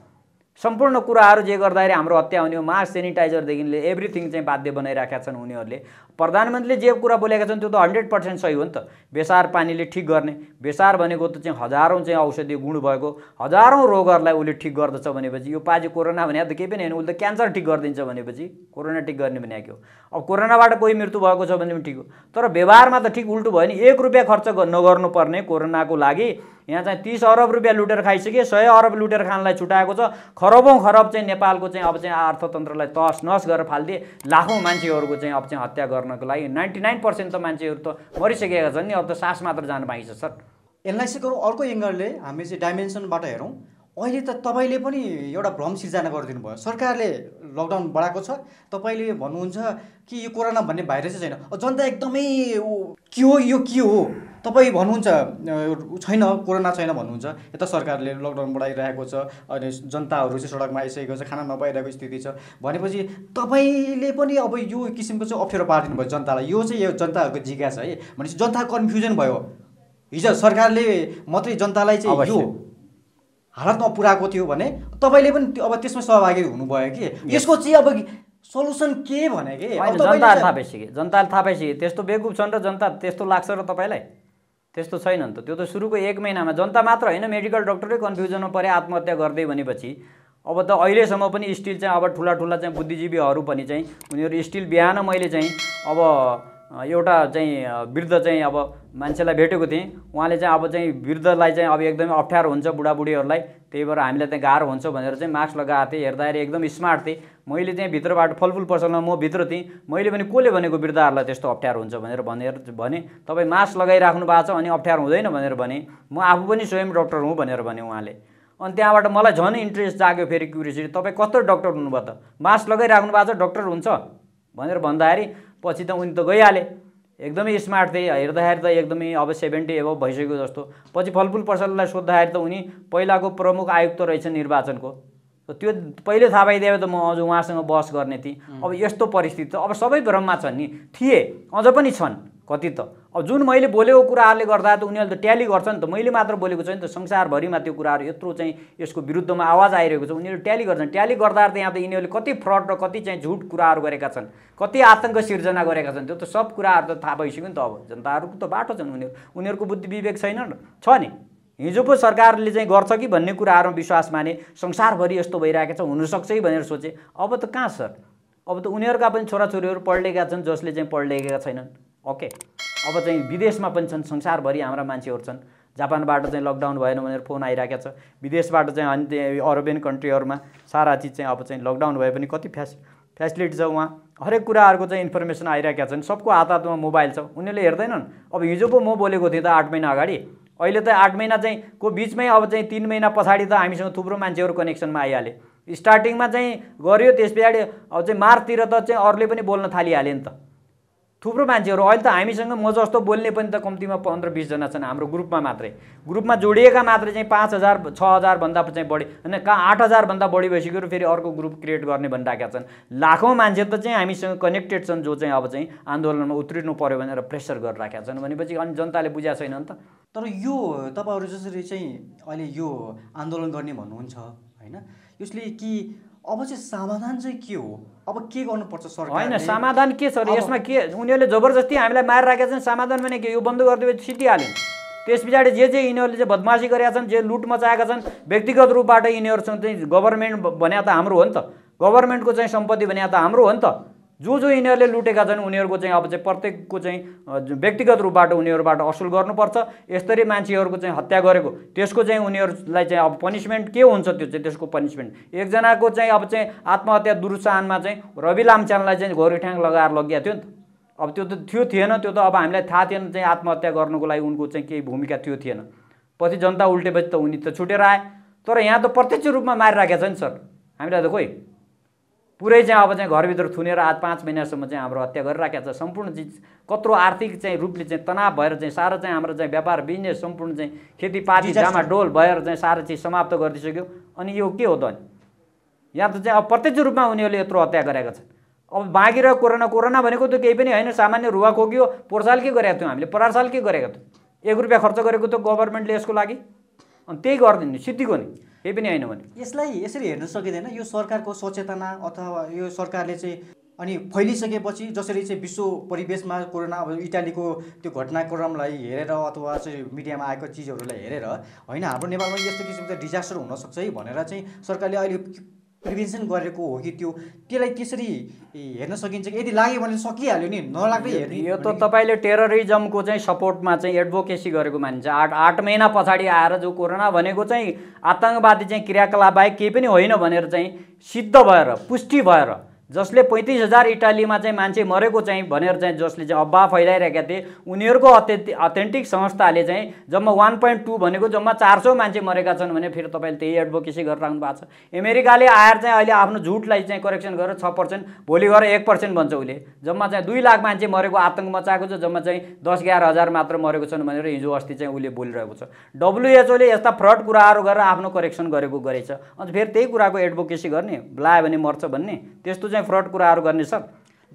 सम्पूर्ण कुराहरू जे गर्दाखेरि हाम्रो हत्या हुने हो मास्क सेनिटाइजरदेखि लिएर एभ्रिथिङ चाहिँ बाध्य बनाइराखेका छन् उनीहरूले प्रधानमन्त्रीले जे कुरा बोलेका छन् त्यो त हन्ड्रेड पर्सेन्ट सही हो नि त बेसार पानीले ठिक गर्ने बेसार भनेको त चाहिँ हजारौँ चाहिँ औषधि गुण भएको हजारौँ रोगहरूलाई उसले ठिक गर्दछ भनेपछि यो पाजी कोरोना भने त केही पनि होइन उसले त क्यान्सर ठिक गरिदिन्छ भनेपछि कोरोना ठिक गर्ने भने के हो अब कोरोनाबाट कोही मृत्यु भएको छ भने पनि ठिक हो तर व्यवहारमा त ठिक उल्टो भयो नि एक रुपियाँ खर्च नगर्नुपर्ने कोरोनाको लागि यहाँ चाहिँ तिस अरब रुपियाँ लुटेर खाइसके सय अरब लुटेर खानलाई छुट्याएको छ खरबौँ खरब चाहिँ नेपालको चाहिँ अब चाहिँ अर्थतन्त्रलाई तस नस गरेर फालिदिए लाखौँ मान्छेहरूको चाहिँ अब चाहिँ हत्या गर्नको लागि नाइन्टी नाइन पर्सेन्ट त मान्छेहरू त मरिसकेका छन् नि अब त सास मात्र जानु पाइन्छ सर यसलाई चाहिँ गरौँ अर्को एङ्गलले हामी चाहिँ डाइमेन्सनबाट हेरौँ अहिले त तपाईँले पनि एउटा भ्रम सिर्जना गरिदिनु भयो सरकारले लकडाउन बढाएको छ तपाईँले भन्नुहुन्छ कि यो कोरोना भन्ने भाइरसै छैन जनता एकदमै के हो यो के हो तपाईँ भन्नुहुन्छ छैन कोरोना छैन भन्नुहुन्छ यता सरकारले लकडाउन बढाइरहेको छ अनि जनताहरू चाहिँ सडकमा आइसकेको छ खाना नपाइरहेको स्थिति छ भनेपछि तपाईँले पनि अब यो किसिमको चाहिँ अप्ठ्यारो पारिदिनु भयो जनतालाई यो चाहिँ यो जनताहरूको जिज्ञासा है भनेपछि जनता कन्फ्युजन भयो हिजो सरकारले मात्रै जनतालाई चाहिँ यो हालतमा पुऱ्याएको थियो भने तपाईँले पनि अब त्यसमा सहभागी हुनुभयो कि यसको चाहिँ अब सोलुसन के भने कि जनताले थाहा पाइसके जनताले थाहा पाइसके त्यस्तो बेकुप छन् र जनता त्यस्तो लाग्छ र तपाईँलाई त्यस्तो छैन नि त त्यो त सुरुको एक महिनामा जनता मात्र होइन मेडिकल डक्टरै कन्फ्युजनमा परे आत्महत्या गर्दै भनेपछि अब त अहिलेसम्म पनि स्टिल चाहिँ अब ठुला ठुला चाहिँ बुद्धिजीवीहरू पनि चाहिँ उनीहरू स्टिल बिहान मैले चाहिँ अब एउटा चाहिँ वृद्ध चाहिँ अब मान्छेलाई भेटेको थिएँ उहाँले चाहिँ अब चाहिँ वृद्धलाई चाहिँ अब एकदमै अप्ठ्यारो हुन्छ बुढाबुढीहरूलाई त्यही भएर हामीलाई चाहिँ गाह्रो हुन्छ भनेर चाहिँ मास्क लगाएको थिएँ हेर्दाखेरि एकदम स्मार्ट थिएँ मैले चाहिँ भित्रबाट फलफुल पसलमा म भित्र थिएँ मैले पनि कसले भनेको वृद्धाहरूलाई त्यस्तो अप्ठ्यारो हुन्छ भनेर भनेर भने तपाईँ मास्क लगाइराख्नु भएको छ अनि अप्ठ्यारो हुँदैन भनेर भने म आफू पनि स्वयं डक्टर हुँ भनेर भने उहाँले अनि त्यहाँबाट मलाई झन् इन्ट्रेस्ट जाग्यो फेरि क्युरियोसिटी तपाईँ कस्तो डक्टर हुनुभयो त मास्क लगाइराख्नु भएको छ डक्टर हुन्छ भनेर भन्दाखेरि पछि त उनी त गइहाले एकदमै स्मार्ट थिए हेर्दाखेरि त एकदमै अब सेभेन्टी एभ भइसक्यो जस्तो पछि फलफुल पसललाई सोद्धाखेरि त उनी पहिलाको प्रमुख आयुक्त रहेछ निर्वाचनको त्यो पहिले थाहा पाइदिए त म अझ उहाँसँग बस गर्ने थिएँ अब यस्तो परिस्थिति त अब सबै भ्रममा छन् नि थिए अझ पनि छन् कति त अब जुन मैले बोलेको कुराहरूले गर्दा त उनीहरूले त ट्याली गर्छ नि त मैले मात्र बोलेको छैन त संसारभरिमा त्यो कुराहरू यत्रो चाहिँ यसको विरुद्धमा आवाज आइरहेको छ उनीहरू ट्याली गर्छन् ट्याली गर्दा त यहाँ त यिनीहरूले कति फ्रड र कति चाहिँ झुट कुराहरू गरेका छन् कति आतङ्क सिर्जना गरेका छन् त्यो त सब कुराहरू त थाहा भइसक्यो नि त अब जनताहरूको त बाटो छन् उनीहरू उनीहरूको बुद्धि विवेक छैन छ नि हिजो पो सरकारले चाहिँ गर्छ कि भन्ने कुराहरूमा विश्वास माने संसारभरि यस्तो भइरहेको छ हुनसक्छ कि भनेर सोचे अब त कहाँ सर अब त उनीहरूका पनि छोराछोरीहरू पढलेका छन् जसले चाहिँ पढलेका छैनन् ओके अब चाहिँ विदेशमा पनि छन् संसारभरि हाम्रा मान्छेहरू छन् जापानबाट चाहिँ लकडाउन भएन भनेर फोन आइरहेको छ विदेशबाट चाहिँ अन्त्य अरेबियन कन्ट्रीहरूमा सारा चिज चाहिँ अब चाहिँ लकडाउन भए पनि कति फ्यास फेसिलिटी छ उहाँ हरेक कुराहरूको चाहिँ इन्फर्मेसन आइरहेका छन् सबको हात हातमा मोबाइल छ उनीहरूले हेर्दैनन् अब हिजो पो म बोलेको थिएँ त आठ महिना अगाडि अहिले त आठ महिना चाहिँ को बिचमै अब चाहिँ तिन महिना पछाडि त हामीसँग थुप्रो मान्छेहरू कनेक्सनमा आइहाले स्टार्टिङमा चाहिँ गऱ्यो त्यस पछाडि अब चाहिँ मार्चतिर त चाहिँ अरूले पनि बोल्न थालिहाले नि त थुप्रो मान्छेहरू अहिले त हामीसँग म जस्तो बोल्ने पनि त कम्तीमा पन्ध्र बिसजना छन् हाम्रो ग्रुपमा मात्रै ग्रुपमा जोडिएका मात्रै चाहिँ पाँच हजार छ हजारभन्दा चाहिँ बढी होइन कहाँ आठ हजारभन्दा बढी भइसक्यो फेरि अर्को ग्रुप क्रिएट गर्ने भनिरहेका छन् लाखौँ मान्छे त चाहिँ हामीसँग कनेक्टेड छन् जो चाहिँ अब चाहिँ आन्दोलनमा उत्रिनु पऱ्यो भनेर प्रेसर गरिराखेका छन् भनेपछि अनि जनताले बुझाएको छैन नि त तर यो तपाईँहरू जसरी चाहिँ अहिले यो आन्दोलन गर्ने भन्नुहुन्छ होइन यसले कि अब चाहिँ समाधान चाहिँ के हो अब के गर्नुपर्छ सर होइन समाधान के छ यसमा के उनीहरूले जबरजस्ती हामीलाई राखेका छन् समाधान भने के यो बन्द गरिदियो भने सिटिहाल्यो त्यस पछाडि जे जे यिनीहरूले चाहिँ बदमासी गरेका छन् जे लुट मचाएका छन् व्यक्तिगत रूपबाट यिनीहरूसँग चाहिँ गभर्मेन्ट भने त हाम्रो हो नि त गभर्मेन्टको चाहिँ सम्पत्ति भने त हाम्रो हो नि त जो जो यिनीहरूले लुटेका छन् उनीहरूको चाहिँ अब चाहिँ प्रत्येकको चाहिँ व्यक्तिगत रूपबाट उनीहरूबाट असुल गर्नुपर्छ यस्तरी मान्छेहरूको चाहिँ हत्या गरेको त्यसको चाहिँ उनीहरूलाई चाहिँ अब पनिसमेन्ट के हुन्छ त्यो चाहिँ त्यसको पनिसमेन्ट एकजनाको चाहिँ अब चाहिँ आत्महत्या दुरुत्साहनमा चाहिँ रवि लामच्यानलाई चाहिँ घोरी घोरीठ्याङ लगाएर लगिएको थियो नि त अब त्यो त थियो थिएन त्यो त अब हामीलाई थाहा थिएन चाहिँ आत्महत्या गर्नुको लागि उनको चाहिँ केही भूमिका थियो थिएन पछि जनता उल्टेपछि त उनी त छुटेर आए तर यहाँ त प्रत्यक्ष रूपमा मारिराखेको छ नि सर हामीलाई त खोइ पुरै चाहिँ अब चाहिँ घरभित्र थुनेर आज पाँच महिनासम्म चाहिँ हाम्रो हत्या गरिराखेको छ सम्पूर्ण चिज कत्रो आर्थिक चाहिँ रूपले चाहिँ तनाव भएर चाहिँ साह्रो चाहिँ हाम्रो चाहिँ व्यापार बिजनेस सम्पूर्ण चाहिँ खेतीपाती जामा डोल भएर चाहिँ साह्रो चाहिँ समाप्त गरिदिइसक्यो अनि यो के हो त अनि यहाँ त चाहिँ अब प्रत्यक्ष रूपमा उनीहरूले यत्रो हत्या गरेका छन् अब बाँकी रह्यो कोरोना कोरोना भनेको त केही पनि होइन सामान्य रुवा खोकियो पोहोर के गरेका थियौँ हामीले परार के गरेका थियौँ एक रुपियाँ खर्च गरेको त गभर्मेन्टले यसको लागि अनि त्यही गरिदिनु सिद्धिको नि केही पनि होइन भने यसलाई यसरी हेर्न सकिँदैन यो सरकारको सचेतना अथवा यो सरकारले चाहिँ अनि फैलिसकेपछि जसरी चाहिँ विश्व परिवेशमा कोरोना अब इटालीको त्यो घटनाक्रमलाई हेरेर अथवा चाहिँ मिडियामा आएको चिजहरूलाई हेरेर होइन हाम्रो नेपालमा यस्तो किसिमको डिजास्टर हुनसक्छ है भनेर चाहिँ सरकारले अहिले प्रिभेन्सन गरेको हो कि त्यो त्यसलाई त्यसरी हेर्न सकिन्छ कि यदि लाग्यो भने सकिहाल्यो नि नलाग्दै हेर्ने यो त तपाईँले टेररिजमको चाहिँ सपोर्टमा चाहिँ एडभोकेसी गरेको मानिन्छ आठ आठ महिना पछाडि आएर जो कोरोना भनेको चाहिँ आतङ्कवादी चाहिँ क्रियाकलाप बाहेक केही पनि होइन भनेर चाहिँ सिद्ध भएर पुष्टि भएर जसले पैँतिस हजार इटालीमा चाहिँ मान्छे मरेको चाहिँ भनेर चाहिँ जसले चाहिँ अब्बा फैलाइरहेका थिए उनीहरूको अत्यन्ति अथेन्टिक संस्थाले चाहिँ जम्मा वान पोइन्ट टू भनेको जम्मा चार सौ मान्छे मरेका छन् भने फेरि तपाईँले त्यही एडभोकेसी गरेर गरिराख्नु भएको छ अमेरिकाले आएर चाहिँ अहिले आफ्नो झुटलाई चाहिँ करेक्सन गरेर छ पर्सेन्ट भोलि गएर एक पर्सेन्ट भन्छ उसले जम्मा चाहिँ दुई लाख मान्छे मरेको आतङ्क मचाएको छ जम्मा चाहिँ दस एघार हजार मात्र मरेको छन् भनेर हिजो अस्ति चाहिँ उसले बोलिरहेको छ डब्लुएचओले यस्ता फ्रड कुराहरू गरेर आफ्नो करेक्सन गरेको गरेछ अन्त फेरि त्यही कुराको एडभोकेसी गर्ने लायो भने मर्छ भन्ने त्यस्तो चाहिँ फ्रड कुराहरू गर्नेछन्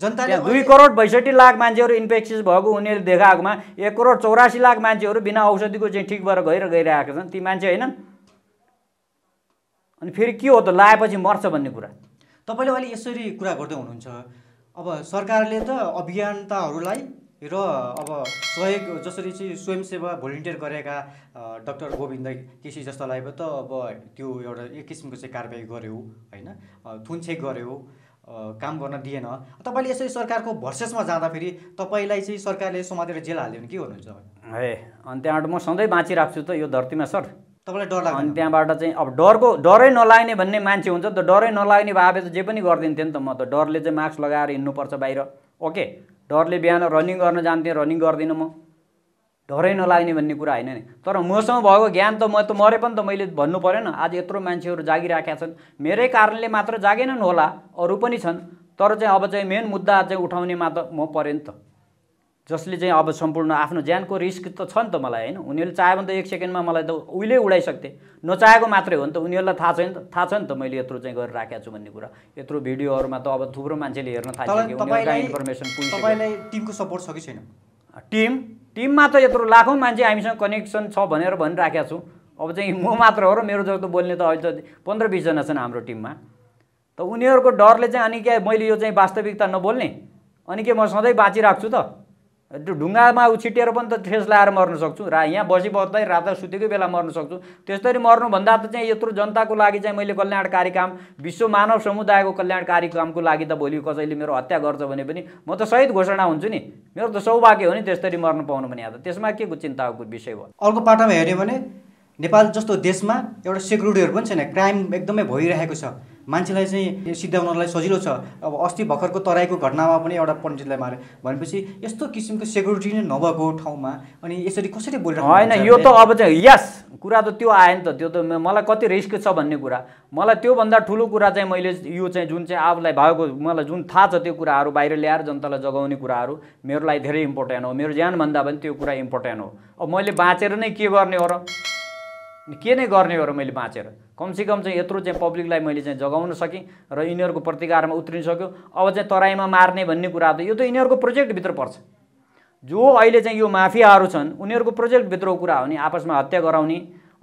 जनता दुई करोड बैसठी लाख मान्छेहरू इन्फेक्सिस भएको उनीहरूले देखाएकोमा एक करोड चौरासी लाख मान्छेहरू बिना औषधिको चाहिँ ठिक भएर गएर गइरहेका छन् ती मान्छे होइनन् अनि फेरि के हो त लाएपछि मर्छ भन्ने कुरा तपाईँले अहिले यसरी कुरा गर्दै हुनुहुन्छ अब सरकारले त अभियन्ताहरूलाई र अब सहयोग जसरी चाहिँ स्वयंसेवा भोलिन्टियर गरेका डक्टर गोविन्द केसी जस्तालाई त अब त्यो एउटा एक किसिमको चाहिँ कारवाही गऱ्यो होइन थुन्छेक गऱ्यो काम गर्न दिएन तपाईँले यसरी सरकारको भर्सेसमा जाँदाखेरि तपाईँलाई चाहिँ सरकारले समातेर जेल हाल्यो भने के गर्नुहुन्छ है अनि त्यहाँबाट म सधैँ बाँचिराख्छु त यो धरतीमा सर तपाईँलाई डर लाग्छ अनि त्यहाँबाट चाहिँ अब डरको डरै नलाग्ने भन्ने मान्छे हुन्छ त डरै नलाग्ने भए त जे पनि गरिदिन्थेँ नि त म त डरले चाहिँ मास्क लगाएर हिँड्नुपर्छ बाहिर ओके डरले बिहान रनिङ गर्न जान्थेँ रनिङ गर्दिनँ म डरै नलाग्ने भन्ने कुरा होइन नि तर मसँग भएको ज्ञान त म त मरे पनि त मैले भन्नु परेन आज यत्रो मान्छेहरू जागिरहेका छन् मेरै कारणले मात्र जागेनन् होला अरू पनि छन् तर चाहिँ अब चाहिँ मेन मुद्दा चाहिँ उठाउनेमा त म परेँ नि त जसले चाहिँ अब सम्पूर्ण आफ्नो ज्यानको रिस्क त छ नि त मलाई होइन उनीहरूले चाह्यो भने त एक सेकेन्डमा मलाई त उहिले उडाइसक्थे नचाहेको मात्रै हो नि त उनीहरूलाई थाहा छैन त थाहा छ नि त मैले यत्रो चाहिँ गरिराखेको छु भन्ने कुरा यत्रो भिडियोहरूमा त अब थुप्रो मान्छेले हेर्न थाल्यो इन्फर्मेसन टिमको सपोर्ट छ कि छैन टिम टिममा त यत्रो लाखौँ मान्छे हामीसँग कनेक्सन छ भनेर भनिराखेका छु अब चाहिँ म मात्र हो र मेरो जस्तो बोल्ने त अहिले त पन्ध्र बिसजना छन् हाम्रो टिममा त उनीहरूको डरले चाहिँ अनि क्या मैले यो चाहिँ वास्तविकता नबोल्ने अनि के म सधैँ बाँचिरहेको छु त त्यो ढुङ्गामा उछिटिएर पनि त ठेस लाएर मर्न सक्छु रा यहाँ बसी बस्दै रात सुतेकै बेला मर्न सक्छु त्यसरी मर्नुभन्दा त चाहिँ यत्रो जनताको लागि चाहिँ मैले कल्याणकारी काम विश्व मानव समुदायको कल्याणकारी कामको लागि त भोलि कसैले मेरो हत्या गर्छ भने पनि म त सहित घोषणा हुन्छु नि मेरो त सौभाग्य हो नि त्यसरी मर्न पाउनु भने त त्यसमा के को चिन्ताको विषय भयो अर्को पाटामा हेऱ्यो भने नेपाल जस्तो देशमा एउटा सेक्युरिटीहरू पनि छैन क्राइम एकदमै भइरहेको छ मान्छेलाई चाहिँ सिद्ध्याउनलाई सजिलो छ अब अस्ति भर्खरको तराईको घटनामा पनि एउटा पण्डितलाई मारे भनेपछि यस्तो किसिमको सेक्युरिटी नै नभएको ठाउँमा अनि यसरी कसरी बोलिरहेको होइन यो त अब चाहिँ यस कुरा त त्यो आयो नि त त्यो त मलाई कति रिस्क छ भन्ने कुरा मलाई त्योभन्दा ठुलो कुरा चाहिँ मैले यो चाहिँ जुन चाहिँ आफूलाई भएको मलाई जुन थाहा छ त्यो कुराहरू बाहिर ल्याएर जनतालाई जगाउने कुराहरू मेरो लागि धेरै इम्पोर्टेन्ट हो मेरो ज्यानभन्दा पनि त्यो कुरा इम्पोर्टेन्ट हो अब मैले बाँचेर नै के गर्ने हो र के नै गर्ने हो र मैले बाँचेर कमसेकम चाहिँ यत्रो चाहिँ पब्लिकलाई मैले चाहिँ जगाउन सकेँ र यिनीहरूको प्रतिकारमा उत्रिन सक्यो अब चाहिँ तराईमा मार्ने भन्ने कुरा त यो त यिनीहरूको प्रोजेक्टभित्र पर्छ जो अहिले चाहिँ यो माफियाहरू छन् उनीहरूको प्रोजेक्टभित्रको कुरा हो नि आपसमा हत्या गराउने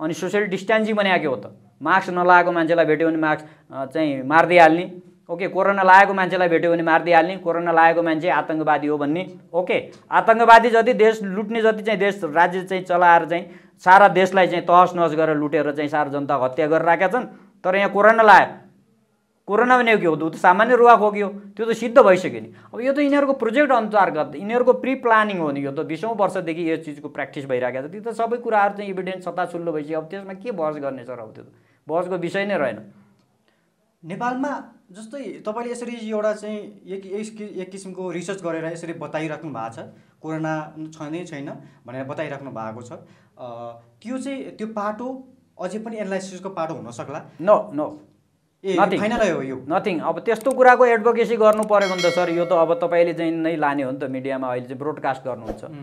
अनि सोसियल डिस्टेन्सिङ बनाएको हो त मास्क नलाएको मान्छेलाई भेट्यो भने मास्क चाहिँ मारिदिइहाल्ने ओके कोरोना लागेको मान्छेलाई भेट्यो भने मारिदिइहाल्ने कोरोना लागेको मान्छे आतङ्कवादी हो भन्ने ओके आतङ्कवादी जति देश लुट्ने जति चाहिँ देश राज्य चाहिँ चलाएर चाहिँ सारा देशलाई चाहिँ तहस नहस गरेर लुटेर चाहिँ सारा जनता हत्या गरेर छन् तर यहाँ कोरोना लायो कोरोना भनेको के हो त सामान्य रुवा खोक्यो त्यो त सिद्ध भइसक्यो नि अब यो त यिनीहरूको प्रोजेक्ट अन्तर्गत यिनीहरूको प्रि प्लानिङ हो नि यो त बिसौँ वर्षदेखि यो चिजको प्र्याक्टिस भइरहेको छ त्यो त सबै कुराहरू चाहिँ इभिडेन्स सत्ताछुल्लो भइसक्यो अब त्यसमा के बहस गर्ने सर अब त्यो त बहसको विषय नै रहेन नेपालमा जस्तै तपाईँले यसरी एउटा चाहिँ एक एक किसिमको रिसर्च गरेर यसरी बताइराख्नु भएको छ कोरोना छ नै छैन भनेर बताइराख्नु भएको छ त्यो चाहिँ त्यो पाटो अझै पनि एनालाइसिसको पाटो हुनसक्ला नो नो ए नथिङ अब त्यस्तो कुराको एडभोकेसी गर्नु पऱ्यो भने त सर यो त अब तपाईँले चाहिँ नै लाने हो नि त मिडियामा अहिले चाहिँ ब्रोडकास्ट गर्नुहुन्छ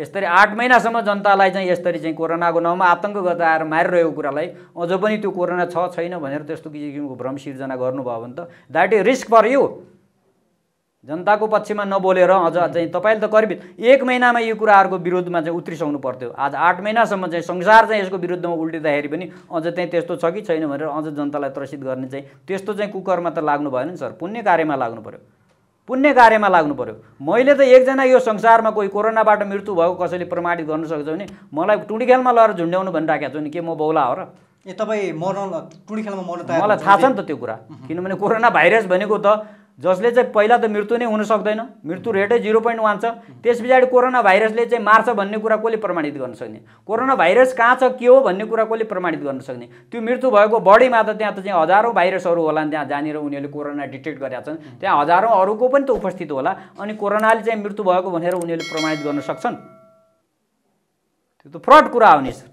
यसरी आठ महिनासम्म जनतालाई चाहिँ यसरी चाहिँ कोरोनाको नाउँमा आतङ्क गर्दा मारिरहेको कुरालाई अझ पनि त्यो कोरोना छ छैन भनेर त्यस्तो किसिमको भ्रम सिर्जना गर्नुभयो भने त that is risk for you जनताको पक्षमा नबोलेर अझ चाहिँ तपाईँले त करिब एक महिनामा यो कुराहरूको विरोधमा चाहिँ उत्रिसाउनु पर्थ्यो आज आठ महिनासम्म चाहिँ संसार चाहिँ यसको विरुद्धमा उल्टिँदाखेरि पनि अझ चाहिँ त्यस्तो छ कि छैन भनेर अझ जनतालाई त्रसित गर्ने चाहिँ त्यस्तो चाहिँ कुकरमा त लाग्नु भएन नि सर पुण्य कार्यमा लाग्नु पऱ्यो पुण्य कार्यमा लाग्नु पऱ्यो मैले त एकजना यो संसारमा कोही कोरोनाबाट मृत्यु भएको कसैले प्रमाणित गर्न सक्छ भने मलाई टुँडी खेलमा लगेर झुन्ड्याउनु भनिराखेको छु नि के म बौला हो र ए तपाईँ मर्न टुँडी खेलमा मर्न मलाई थाहा छ नि त त्यो कुरा किनभने कोरोना भाइरस भनेको त जसले चाहिँ पहिला त मृत्यु नै हुन सक्दैन मृत्यु रेटै जिरो पोइन्ट वान छ त्यस पछाडि कोरोना भाइरसले चाहिँ मार्छ भन्ने कुरा कसले प्रमाणित गर्न सक्ने कोरोना भाइरस कहाँ छ के हो भन्ने कुरा कसले प्रमाणित गर्न सक्ने त्यो मृत्यु भएको बडीमा त त्यहाँ त चाहिँ हजारौँ भाइरसहरू होला नि त्यहाँ जहाँनिर उनीहरूले कोरोना डिटेक्ट गरेका छन् त्यहाँ हजारौँ अरूको पनि त उपस्थित होला अनि कोरोनाले चाहिँ मृत्यु भएको भनेर उनीहरूले प्रमाणित गर्न सक्छन् त्यो त फ्रड कुरा हो नि सर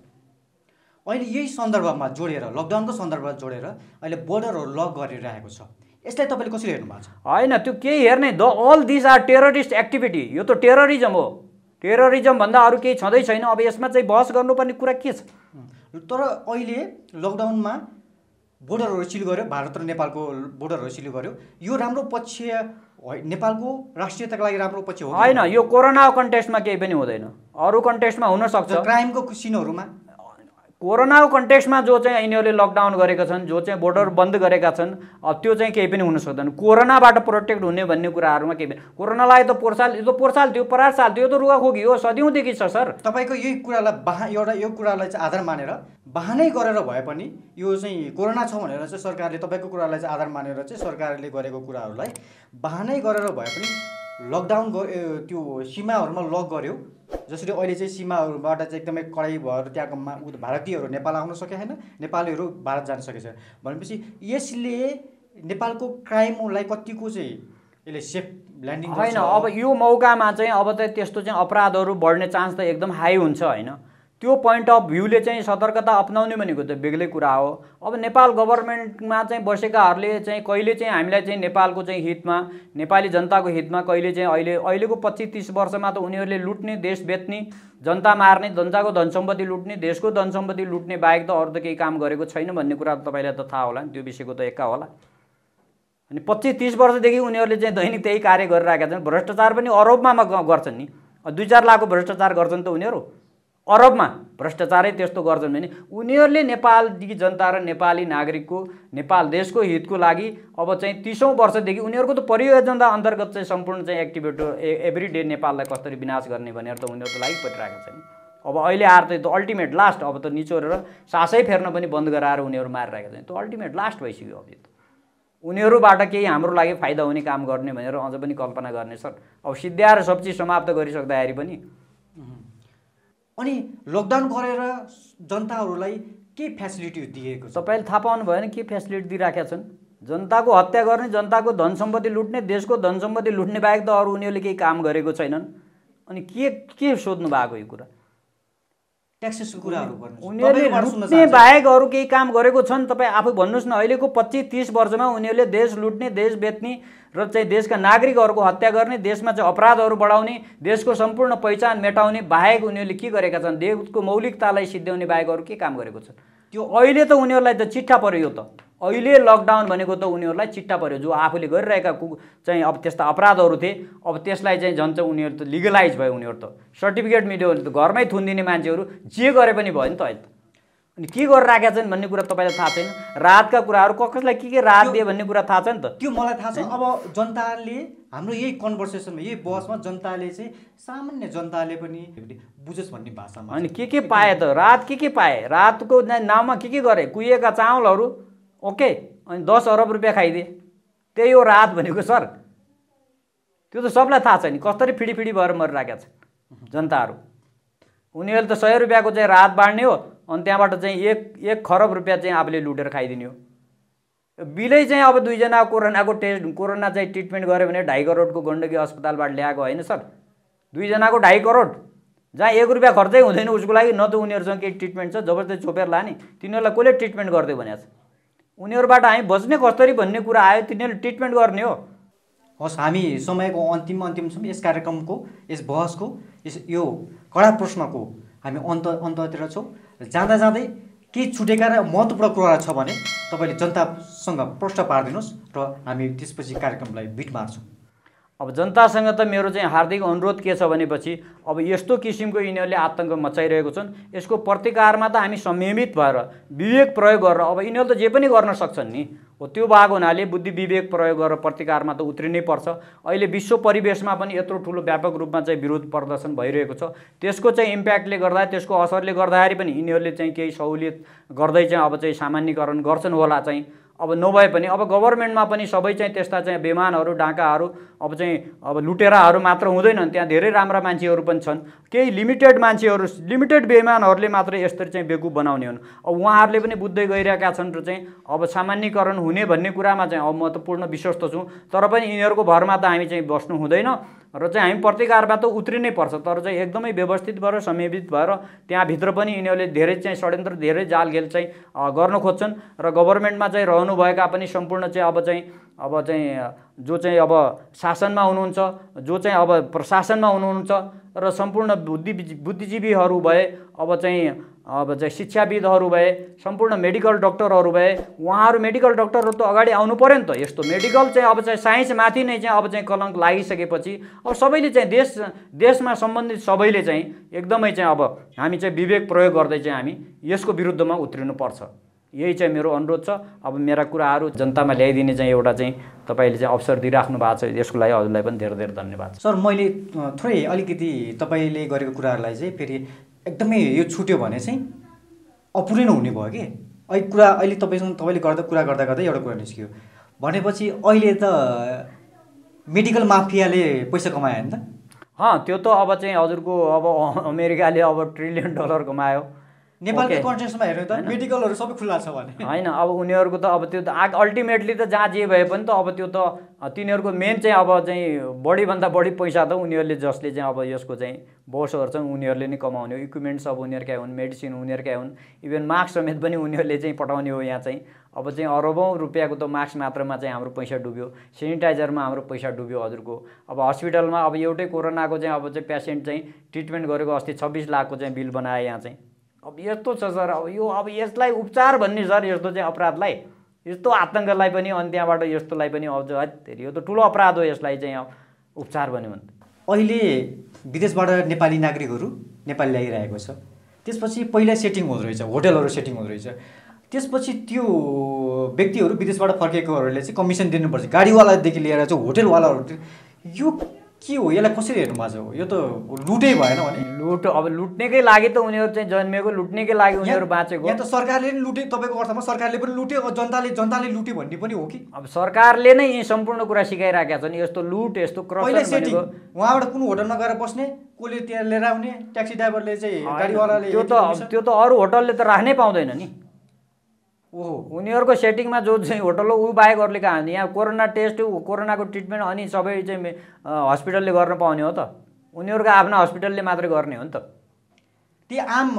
अहिले यही सन्दर्भमा जोडेर लकडाउनको सन्दर्भमा जोडेर अहिले बोर्डरहरू लक गरिरहेको छ यसलाई तपाईँले कसरी हेर्नु भएको छ होइन त्यो केही हेर्ने the all this are terrorist activity यो त टेरोरिजम हो टेररिजमभन्दा अरू केही छँदै छैन अब यसमा चाहिँ बहस गर्नुपर्ने कुरा के छ तर अहिले लकडाउनमा बोर्डरहरू सिल गऱ्यो भारत र नेपालको बोर्डरहरू सिल गऱ्यो यो राम्रो पक्ष नेपालको राष्ट्रियताको लागि राम्रो पक्ष हो होइन यो कोरोना कन्टेस्टमा केही पनि हुँदैन अरू कन्टेस्टमा हुनसक्छ क्राइमको सिनहरूमा कोरोनाको कन्टेक्स्टमा जो चाहिँ यिनीहरूले लकडाउन गरेका छन् जो चाहिँ बोर्डर बन्द गरेका छन् अब त्यो चाहिँ केही पनि हुन सक्दैन कोरोनाबाट प्रोटेक्ट हुने भन्ने कुराहरूमा केही पनि कोरोनालाई त पोहोर यो त पोहोर साल थियो परार साल थियो त रुगाखोकी हो सदिउँदेखि छ सर तपाईँको यही कुरालाई बाहा एउटा यो कुरालाई चाहिँ आधार मानेर बाहनै गरेर भए पनि यो चाहिँ कोरोना छ भनेर चाहिँ सरकारले तपाईँको कुरालाई चाहिँ आधार मानेर चाहिँ सरकारले गरेको कुराहरूलाई बाहनै गरेर भए पनि लकडाउन त्यो सीमाहरूमा लक गर्यो जसरी अहिले चाहिँ सीमाहरूबाट चाहिँ एकदमै कडाइ भएर त्यहाँको मा भारतीयहरू नेपाल आउन सके छैन नेपालीहरू भारत जान सकेछ भनेपछि यसले नेपालको क्राइमलाई कतिको चाहिँ यसले सेफ ल्यान्डिङ होइन अब यो मौकामा चाहिँ अब त त्यस्तो चाहिँ अपराधहरू बढ्ने चान्स त एकदम हाई हुन्छ होइन त्यो पोइन्ट अफ भ्यूले चाहिँ सतर्कता अप्नाउने भनेको त बेग्लै कुरा हो अब नेपाल गभर्मेन्टमा चाहिँ बसेकाहरूले चाहिँ कहिले चाहिँ हामीलाई चाहिँ नेपालको चाहिँ हितमा नेपाली जनताको हितमा कहिले चाहिँ अहिले अहिलेको पच्चिस तिस वर्षमा त उनीहरूले लुट्ने देश बेच्ने जनता मार्ने जनताको धन सम्पत्ति लुट्ने देशको धन सम्पत्ति लुट्ने बाहेक त अरू त केही काम गरेको छैन भन्ने कुरा त तपाईँलाई त थाहा होला नि त्यो विषयको त एक्का होला अनि पच्चिस तिस वर्षदेखि उनीहरूले चाहिँ दैनिक त्यही कार्य गरिरहेका छन् भ्रष्टाचार पनि अरोपमा गर्छन् नि दुई चार लाखको भ्रष्टाचार गर्छन् त उनीहरू अरबमा भ्रष्टाचारै त्यस्तो गर्छन् भने उनीहरूले नेपाल जनता र नेपाली नागरिकको नेपाल देशको हितको लागि अब चाहिँ तिसौँ वर्षदेखि उनीहरूको त परियोजना अन्तर्गत चाहिँ सम्पूर्ण चाहिँ एक्टिभेट एभ्री डे नेपाललाई कसरी विनाश गर्ने भनेर त उनीहरूको लागि परिरहेको छैन अब अहिले आएर त अल्टिमेट लास्ट अब त निचोरेर सासै फेर्न पनि बन्द गराएर उनीहरू मारिरहेको छैन त्यो अल्टिमेट लास्ट भइसक्यो अब यो त उनीहरूबाट केही हाम्रो लागि फाइदा हुने काम गर्ने भनेर अझ पनि कल्पना गर्ने सर अब सिद्ध्याएर सब चिज समाप्त गरिसक्दाखेरि पनि अनि लकडाउन गरेर जनताहरूलाई के फेसिलिटी दिएको तपाईँले थाहा पाउनु भयो भने के फेसिलिटी दिइराखेका छन् जनताको हत्या गर्ने जनताको धन सम्पत्ति लुट्ने देशको धन सम्पत्ति लुट्ने बाहेक त अरू उनीहरूले केही काम गरेको छैनन् अनि के के सोध्नु भएको यो कुरा कुराहरू उनीहरूले बाहेक अरू केही काम गरेको छन् तपाईँ आफू भन्नुहोस् न अहिलेको पच्चिस तिस वर्षमा उनीहरूले देश लुट्ने देश बेच्ने र चाहिँ देशका नागरिकहरूको हत्या गर्ने देशमा चाहिँ अपराधहरू बढाउने देशको सम्पूर्ण पहिचान मेटाउने बाहेक उनीहरूले के गरेका छन् देशको मौलिकतालाई सिद्ध्याउने बाहेक के काम गरेको छन् त्यो अहिले त उनीहरूलाई त चिट्ठा पऱ्यो यो त अहिले लकडाउन भनेको त उनीहरूलाई चिट्ठा पऱ्यो जो आफूले गरिरहेका कु चाहिँ अब त्यस्ता अपराधहरू थिए अब त्यसलाई चाहिँ झन् चाहिँ उनीहरू त लिगलाइज भयो उनीहरू त सर्टिफिकेट मिल्यो भने त घरमै थुनिदिने मान्छेहरू जे गरे पनि भयो नि त अहिले त अनि के गरेर राखेका छन् भन्ने कुरा तपाईँलाई थाहा छैन राहतका कुराहरू कसलाई के के रात दिए भन्ने कुरा थाहा छ नि त त्यो मलाई थाहा छ अब जनताले हाम्रो यही कन्भर्सेसनमा यही बहसमा जनताले चाहिँ सामान्य जनताले पनि बुझोस् भन्ने भाषामा अनि के के पाए त रात के के पाए रातको नाममा के के गरे कुहिएका चामलहरू ओके अनि दस अरब रुपियाँ खाइदिए त्यही हो रात भनेको सर त्यो त सबलाई थाहा छ नि कसरी फिडी फिडी भएर मरिरहेका छन् जनताहरू उनीहरूले त सय रुपियाँको चाहिँ रात बाँड्ने हो अनि त्यहाँबाट चाहिँ एक एक खरब रुपियाँ चाहिँ आफूले लुटेर खाइदिने हो बिलै चाहिँ अब दुईजना कोरोनाको टेस्ट कोरोना चाहिँ ट्रिटमेन्ट गऱ्यो भने ढाई करोडको गण्डकी अस्पतालबाट ल्याएको होइन सर दुईजनाको ढाई करोड जहाँ एक रुपियाँ खर्चै हुँदैन उसको लागि न त उनीहरूसँग केही ट्रिटमेन्ट छ जबरजस्ती छोपेर लाने तिनीहरूलाई कसले ट्रिटमेन्ट गरिदियो भने उनीहरूबाट हामी बच्ने कसरी भन्ने कुरा आयो तिनीहरूले ट्रिटमेन्ट गर्ने हो हस् हामी समयको अन्तिम अन्तिमसम्म यस कार्यक्रमको यस बहसको यस यो कडा प्रश्नको हामी अन्त अन्ततिर छौँ जाँदा जाँदै केही छुटेका र महत्त्वपूर्ण कुराहरू छ भने तपाईँले जनतासँग प्रश्न पारिदिनुहोस् र हामी त्यसपछि कार्यक्रमलाई बिट मार्छौँ अब जनतासँग त मेरो चाहिँ हार्दिक अनुरोध के छ भनेपछि अब यस्तो किसिमको यिनीहरूले आतङ्क मचाइरहेको छन् यसको प्रतिकारमा त हामी संयमित भएर विवेक प्रयोग गरेर अब यिनीहरू त जे पनि गर्न सक्छन् नि हो त्यो भएको हुनाले बुद्धि विवेक प्रयोग गरेर प्रतिकारमा त उत्रिनै पर्छ अहिले विश्व परिवेशमा पनि यत्रो ठुलो व्यापक रूपमा चाहिँ विरोध प्रदर्शन भइरहेको छ त्यसको चाहिँ इम्प्याक्टले गर्दा त्यसको असरले गर्दाखेरि पनि यिनीहरूले चाहिँ केही सहुलियत गर्दै चाहिँ अब चाहिँ सामान्यकरण गर्छन् होला चाहिँ अब नभए पनि अब गभर्मेन्टमा पनि सबै चाहिँ त्यस्ता चाहिँ बेमानहरू डाँकाहरू अब चाहिँ अब लुटेराहरू मात्र हुँदैनन् त्यहाँ धेरै राम्रा मान्छेहरू पनि छन् केही लिमिटेड मान्छेहरू लिमिटेड बेमानहरूले मात्र यस्तरी चाहिँ बेकु बनाउने हुन् अब उहाँहरूले पनि बुझ्दै गइरहेका छन् र चाहिँ अब सामान्यकरण हुने भन्ने कुरामा चाहिँ अब म त पूर्ण विश्वस्त छु तर पनि यिनीहरूको भरमा त हामी चाहिँ बस्नु हुँदैन र चाहिँ हामी त उत्रिनै पर्छ तर चाहिँ एकदमै व्यवस्थित भएर समयवित भएर त्यहाँभित्र पनि यिनीहरूले धेरै चाहिँ षड्यन्त्र धेरै जालघेल चाहिँ गर्न खोज्छन् र गभर्मेन्टमा चाहिँ रहनुभएका पनि सम्पूर्ण चाहिँ अब चाहिँ अब चाहिँ जो चाहिँ अब शासनमा हुनुहुन्छ जो चाहिँ अब प्रशासनमा हुनुहुन्छ र सम्पूर्ण बुद्धि बुद्धिजीवीहरू भए अब चाहिँ अब चाहिँ शिक्षाविदहरू भए सम्पूर्ण मेडिकल डक्टरहरू भए उहाँहरू मेडिकल डक्टरहरू त अगाडि आउनु पऱ्यो नि त यस्तो मेडिकल चाहिँ अब चाहिँ साइन्समाथि नै चाहिँ अब चाहिँ कलङ्क लागिसकेपछि अब सबैले चाहिँ देश देशमा सम्बन्धित सबैले चाहिँ एकदमै चाहिँ अब हामी चाहिँ विवेक प्रयोग गर्दै चाहिँ हामी यसको विरुद्धमा उत्रिनुपर्छ यही चाहिँ मेरो अनुरोध छ अब मेरा कुराहरू जनतामा ल्याइदिने चाहिँ एउटा चाहिँ तपाईँले चाहिँ अवसर दिइराख्नु भएको छ यसको लागि हजुरलाई पनि धेरै धेरै धन्यवाद सर मैले थोरै अलिकति तपाईँले गरेको कुराहरूलाई चाहिँ फेरि एकदमै यो छुट्यो भने चाहिँ अपुरै हुने भयो कि अहिले कुरा अहिले तपाईँसँग तपाईँले गर्दा कुरा गर्दा गर्दै एउटा कुरा निस्कियो भनेपछि अहिले त मेडिकल माफियाले पैसा कमायो नि त अँ त्यो त अब चाहिँ हजुरको अब अमेरिकाले अब ट्रिलियन डलर कमायो नेपालको कन्टेक्स्टमा त मेडिकलहरू सबै खुल्ला छ भने होइन अब उनीहरूको त अब त्यो त आग अल्टिमेटली त जहाँ जे भए पनि त अब त्यो त तिनीहरूको मेन चाहिँ अब चाहिँ बढीभन्दा बढी पैसा त उनीहरूले जसले चाहिँ अब यसको चाहिँ बोसहरू चाहिँ उनीहरूले नै कमाउने हो इक्विपमेन्ट्स अब उनीहरूकै हुन् मेडिसिन उनीहरूकै हुन् इभन मास्क समेत पनि उनीहरूले चाहिँ पठाउने हो यहाँ चाहिँ अब चाहिँ अरबौँ रुपियाँको त मास्क मात्रामा चाहिँ हाम्रो पैसा डुब्यो सेनिटाइजरमा हाम्रो पैसा डुब्यो हजुरको अब हस्पिटलमा अब एउटै कोरोनाको चाहिँ अब चाहिँ पेसेन्ट चाहिँ ट्रिटमेन्ट गरेको अस्ति छब्बिस लाखको चाहिँ बिल बनाए यहाँ चाहिँ अब यस्तो छ सर अब यो अब यसलाई उपचार भन्ने सर यस्तो चाहिँ अपराधलाई यस्तो आतङ्कलाई पनि अनि त्यहाँबाट यस्तोलाई पनि अब धेरै यो त ठुलो अपराध हो यसलाई चाहिँ अब उपचार भन्यो भने अहिले विदेशबाट नेपाली नागरिकहरू नेपाली ल्याइरहेको छ त्यसपछि पहिला सेटिङ हुँदो रहेछ होटलहरू सेटिङ हुँदो रहेछ त्यसपछि त्यो व्यक्तिहरू विदेशबाट फर्केकोहरूले चाहिँ कमिसन दिनुपर्छ गाडीवालादेखि लिएर चाहिँ होटेलवालाहरू यो के हो यसलाई कसरी हेर्नु भएको छ यो त लुटै भएन भने लुट अब लुट्नेकै लागि त उनीहरू चाहिँ जन्मेको लुट्नेकै लागि उनीहरू बाँचेको यहाँ त सरकारले पनि लुटे तपाईँको अर्थमा सरकारले पनि लुट्यो जनताले जनताले लुट्यो भन्ने पनि हो कि अब सरकारले नै यहीँ सम्पूर्ण कुरा सिकाइरहेका छन् यस्तो लुट यस्तो क्रस उहाँबाट कुन होटल नगएर बस्ने कसले त्यहाँ लिएर आउने ट्याक्सी ड्राइभरले चाहिँ गाडीवालाले त्यो त त्यो त अरू होटलले त राख्नै पाउँदैन नि ओहो उनीहरूको सेटिङमा जो चाहिँ होटल हो ऊ बाहेक अरूले हाल्ने यहाँ कोरोना टेस्ट कोरोनाको ट्रिटमेन्ट अनि सबै चाहिँ हस्पिटलले गर्न पाउने हो त उनीहरूको आफ्ना हस्पिटलले मात्रै गर्ने हो नि त ती आम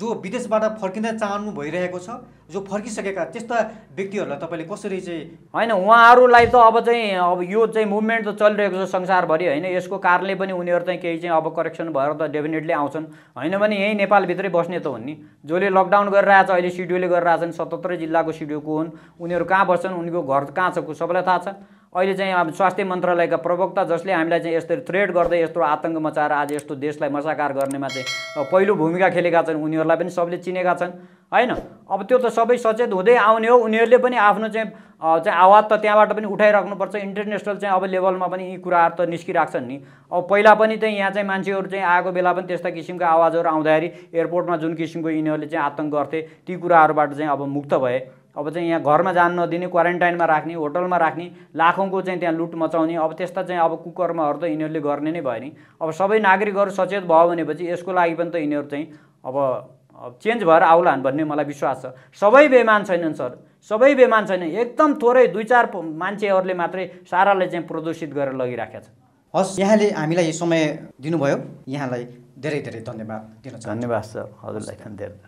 जो विदेशबाट फर्किँदा चाहनु भइरहेको छ जो फर्किसकेका त्यस्ता व्यक्तिहरूलाई तपाईँले कसरी चाहिँ होइन उहाँहरूलाई त अब चाहिँ अब यो चाहिँ मुभमेन्ट त चलिरहेको छ संसारभरि होइन यसको कारणले पनि उनीहरू चाहिँ केही चाहिँ अब करेक्सन भएर त डेफिनेटली आउँछन् होइन भने यहीँ नेपालभित्रै बस्ने त हो नि जसले लकडाउन गरिरहेछ अहिले सिडिओले गरिरहेछन् सतहत्तरै जिल्लाको सिडिओको हुन् उनीहरू कहाँ बस्छन् उनीहरूको घर कहाँ छ सबैलाई थाहा छ अहिले चाहिँ अब स्वास्थ्य मन्त्रालयका प्रवक्ता जसले हामीलाई चाहिँ यस्तो थ्रेड गर्दै यस्तो आतङ्क मचाएर आज यस्तो देशलाई मसाकार गर्नेमा चाहिँ पहिलो भूमिका खेलेका छन् उनीहरूलाई पनि सबले चिनेका छन् होइन अब त्यो त सबै सचेत हुँदै आउने हो उनीहरूले पनि आफ्नो चाहिँ चाहिँ आवाज त त्यहाँबाट पनि उठाइराख्नुपर्छ इन्टरनेसनल चाहिँ अब लेभलमा पनि यी कुराहरू त निस्किरहेको छन् नि अब पहिला पनि चाहिँ यहाँ चाहिँ मान्छेहरू चाहिँ आएको बेला पनि त्यस्ता किसिमका आवाजहरू आउँदाखेरि एयरपोर्टमा जुन किसिमको यिनीहरूले चाहिँ आतङ्क गर्थे ती कुराहरूबाट चाहिँ अब मुक्त भए अब चाहिँ यहाँ घरमा जान नदिने क्वारेन्टाइनमा राख्ने होटलमा राख्ने लाखौँको चाहिँ त्यहाँ लुट मचाउने अब त्यस्ता चाहिँ अब कुकर्महरू त यिनीहरूले गर्ने नै भयो नि अब सबै नागरिकहरू सचेत भयो भनेपछि यसको लागि पनि त यिनीहरू चाहिँ अब चेन्ज भएर आउलान् भन्ने मलाई विश्वास छ सबै बेमान छैनन् सर सबै बेमान छैन एकदम थोरै दुई चार मान्छेहरूले मात्रै साराले चाहिँ प्रदूषित गरेर लगिराखेको छ हस् यहाँले हामीलाई यो समय दिनुभयो यहाँलाई धेरै धेरै धन्यवाद दिन धन्यवाद सर हजुरलाई धेरै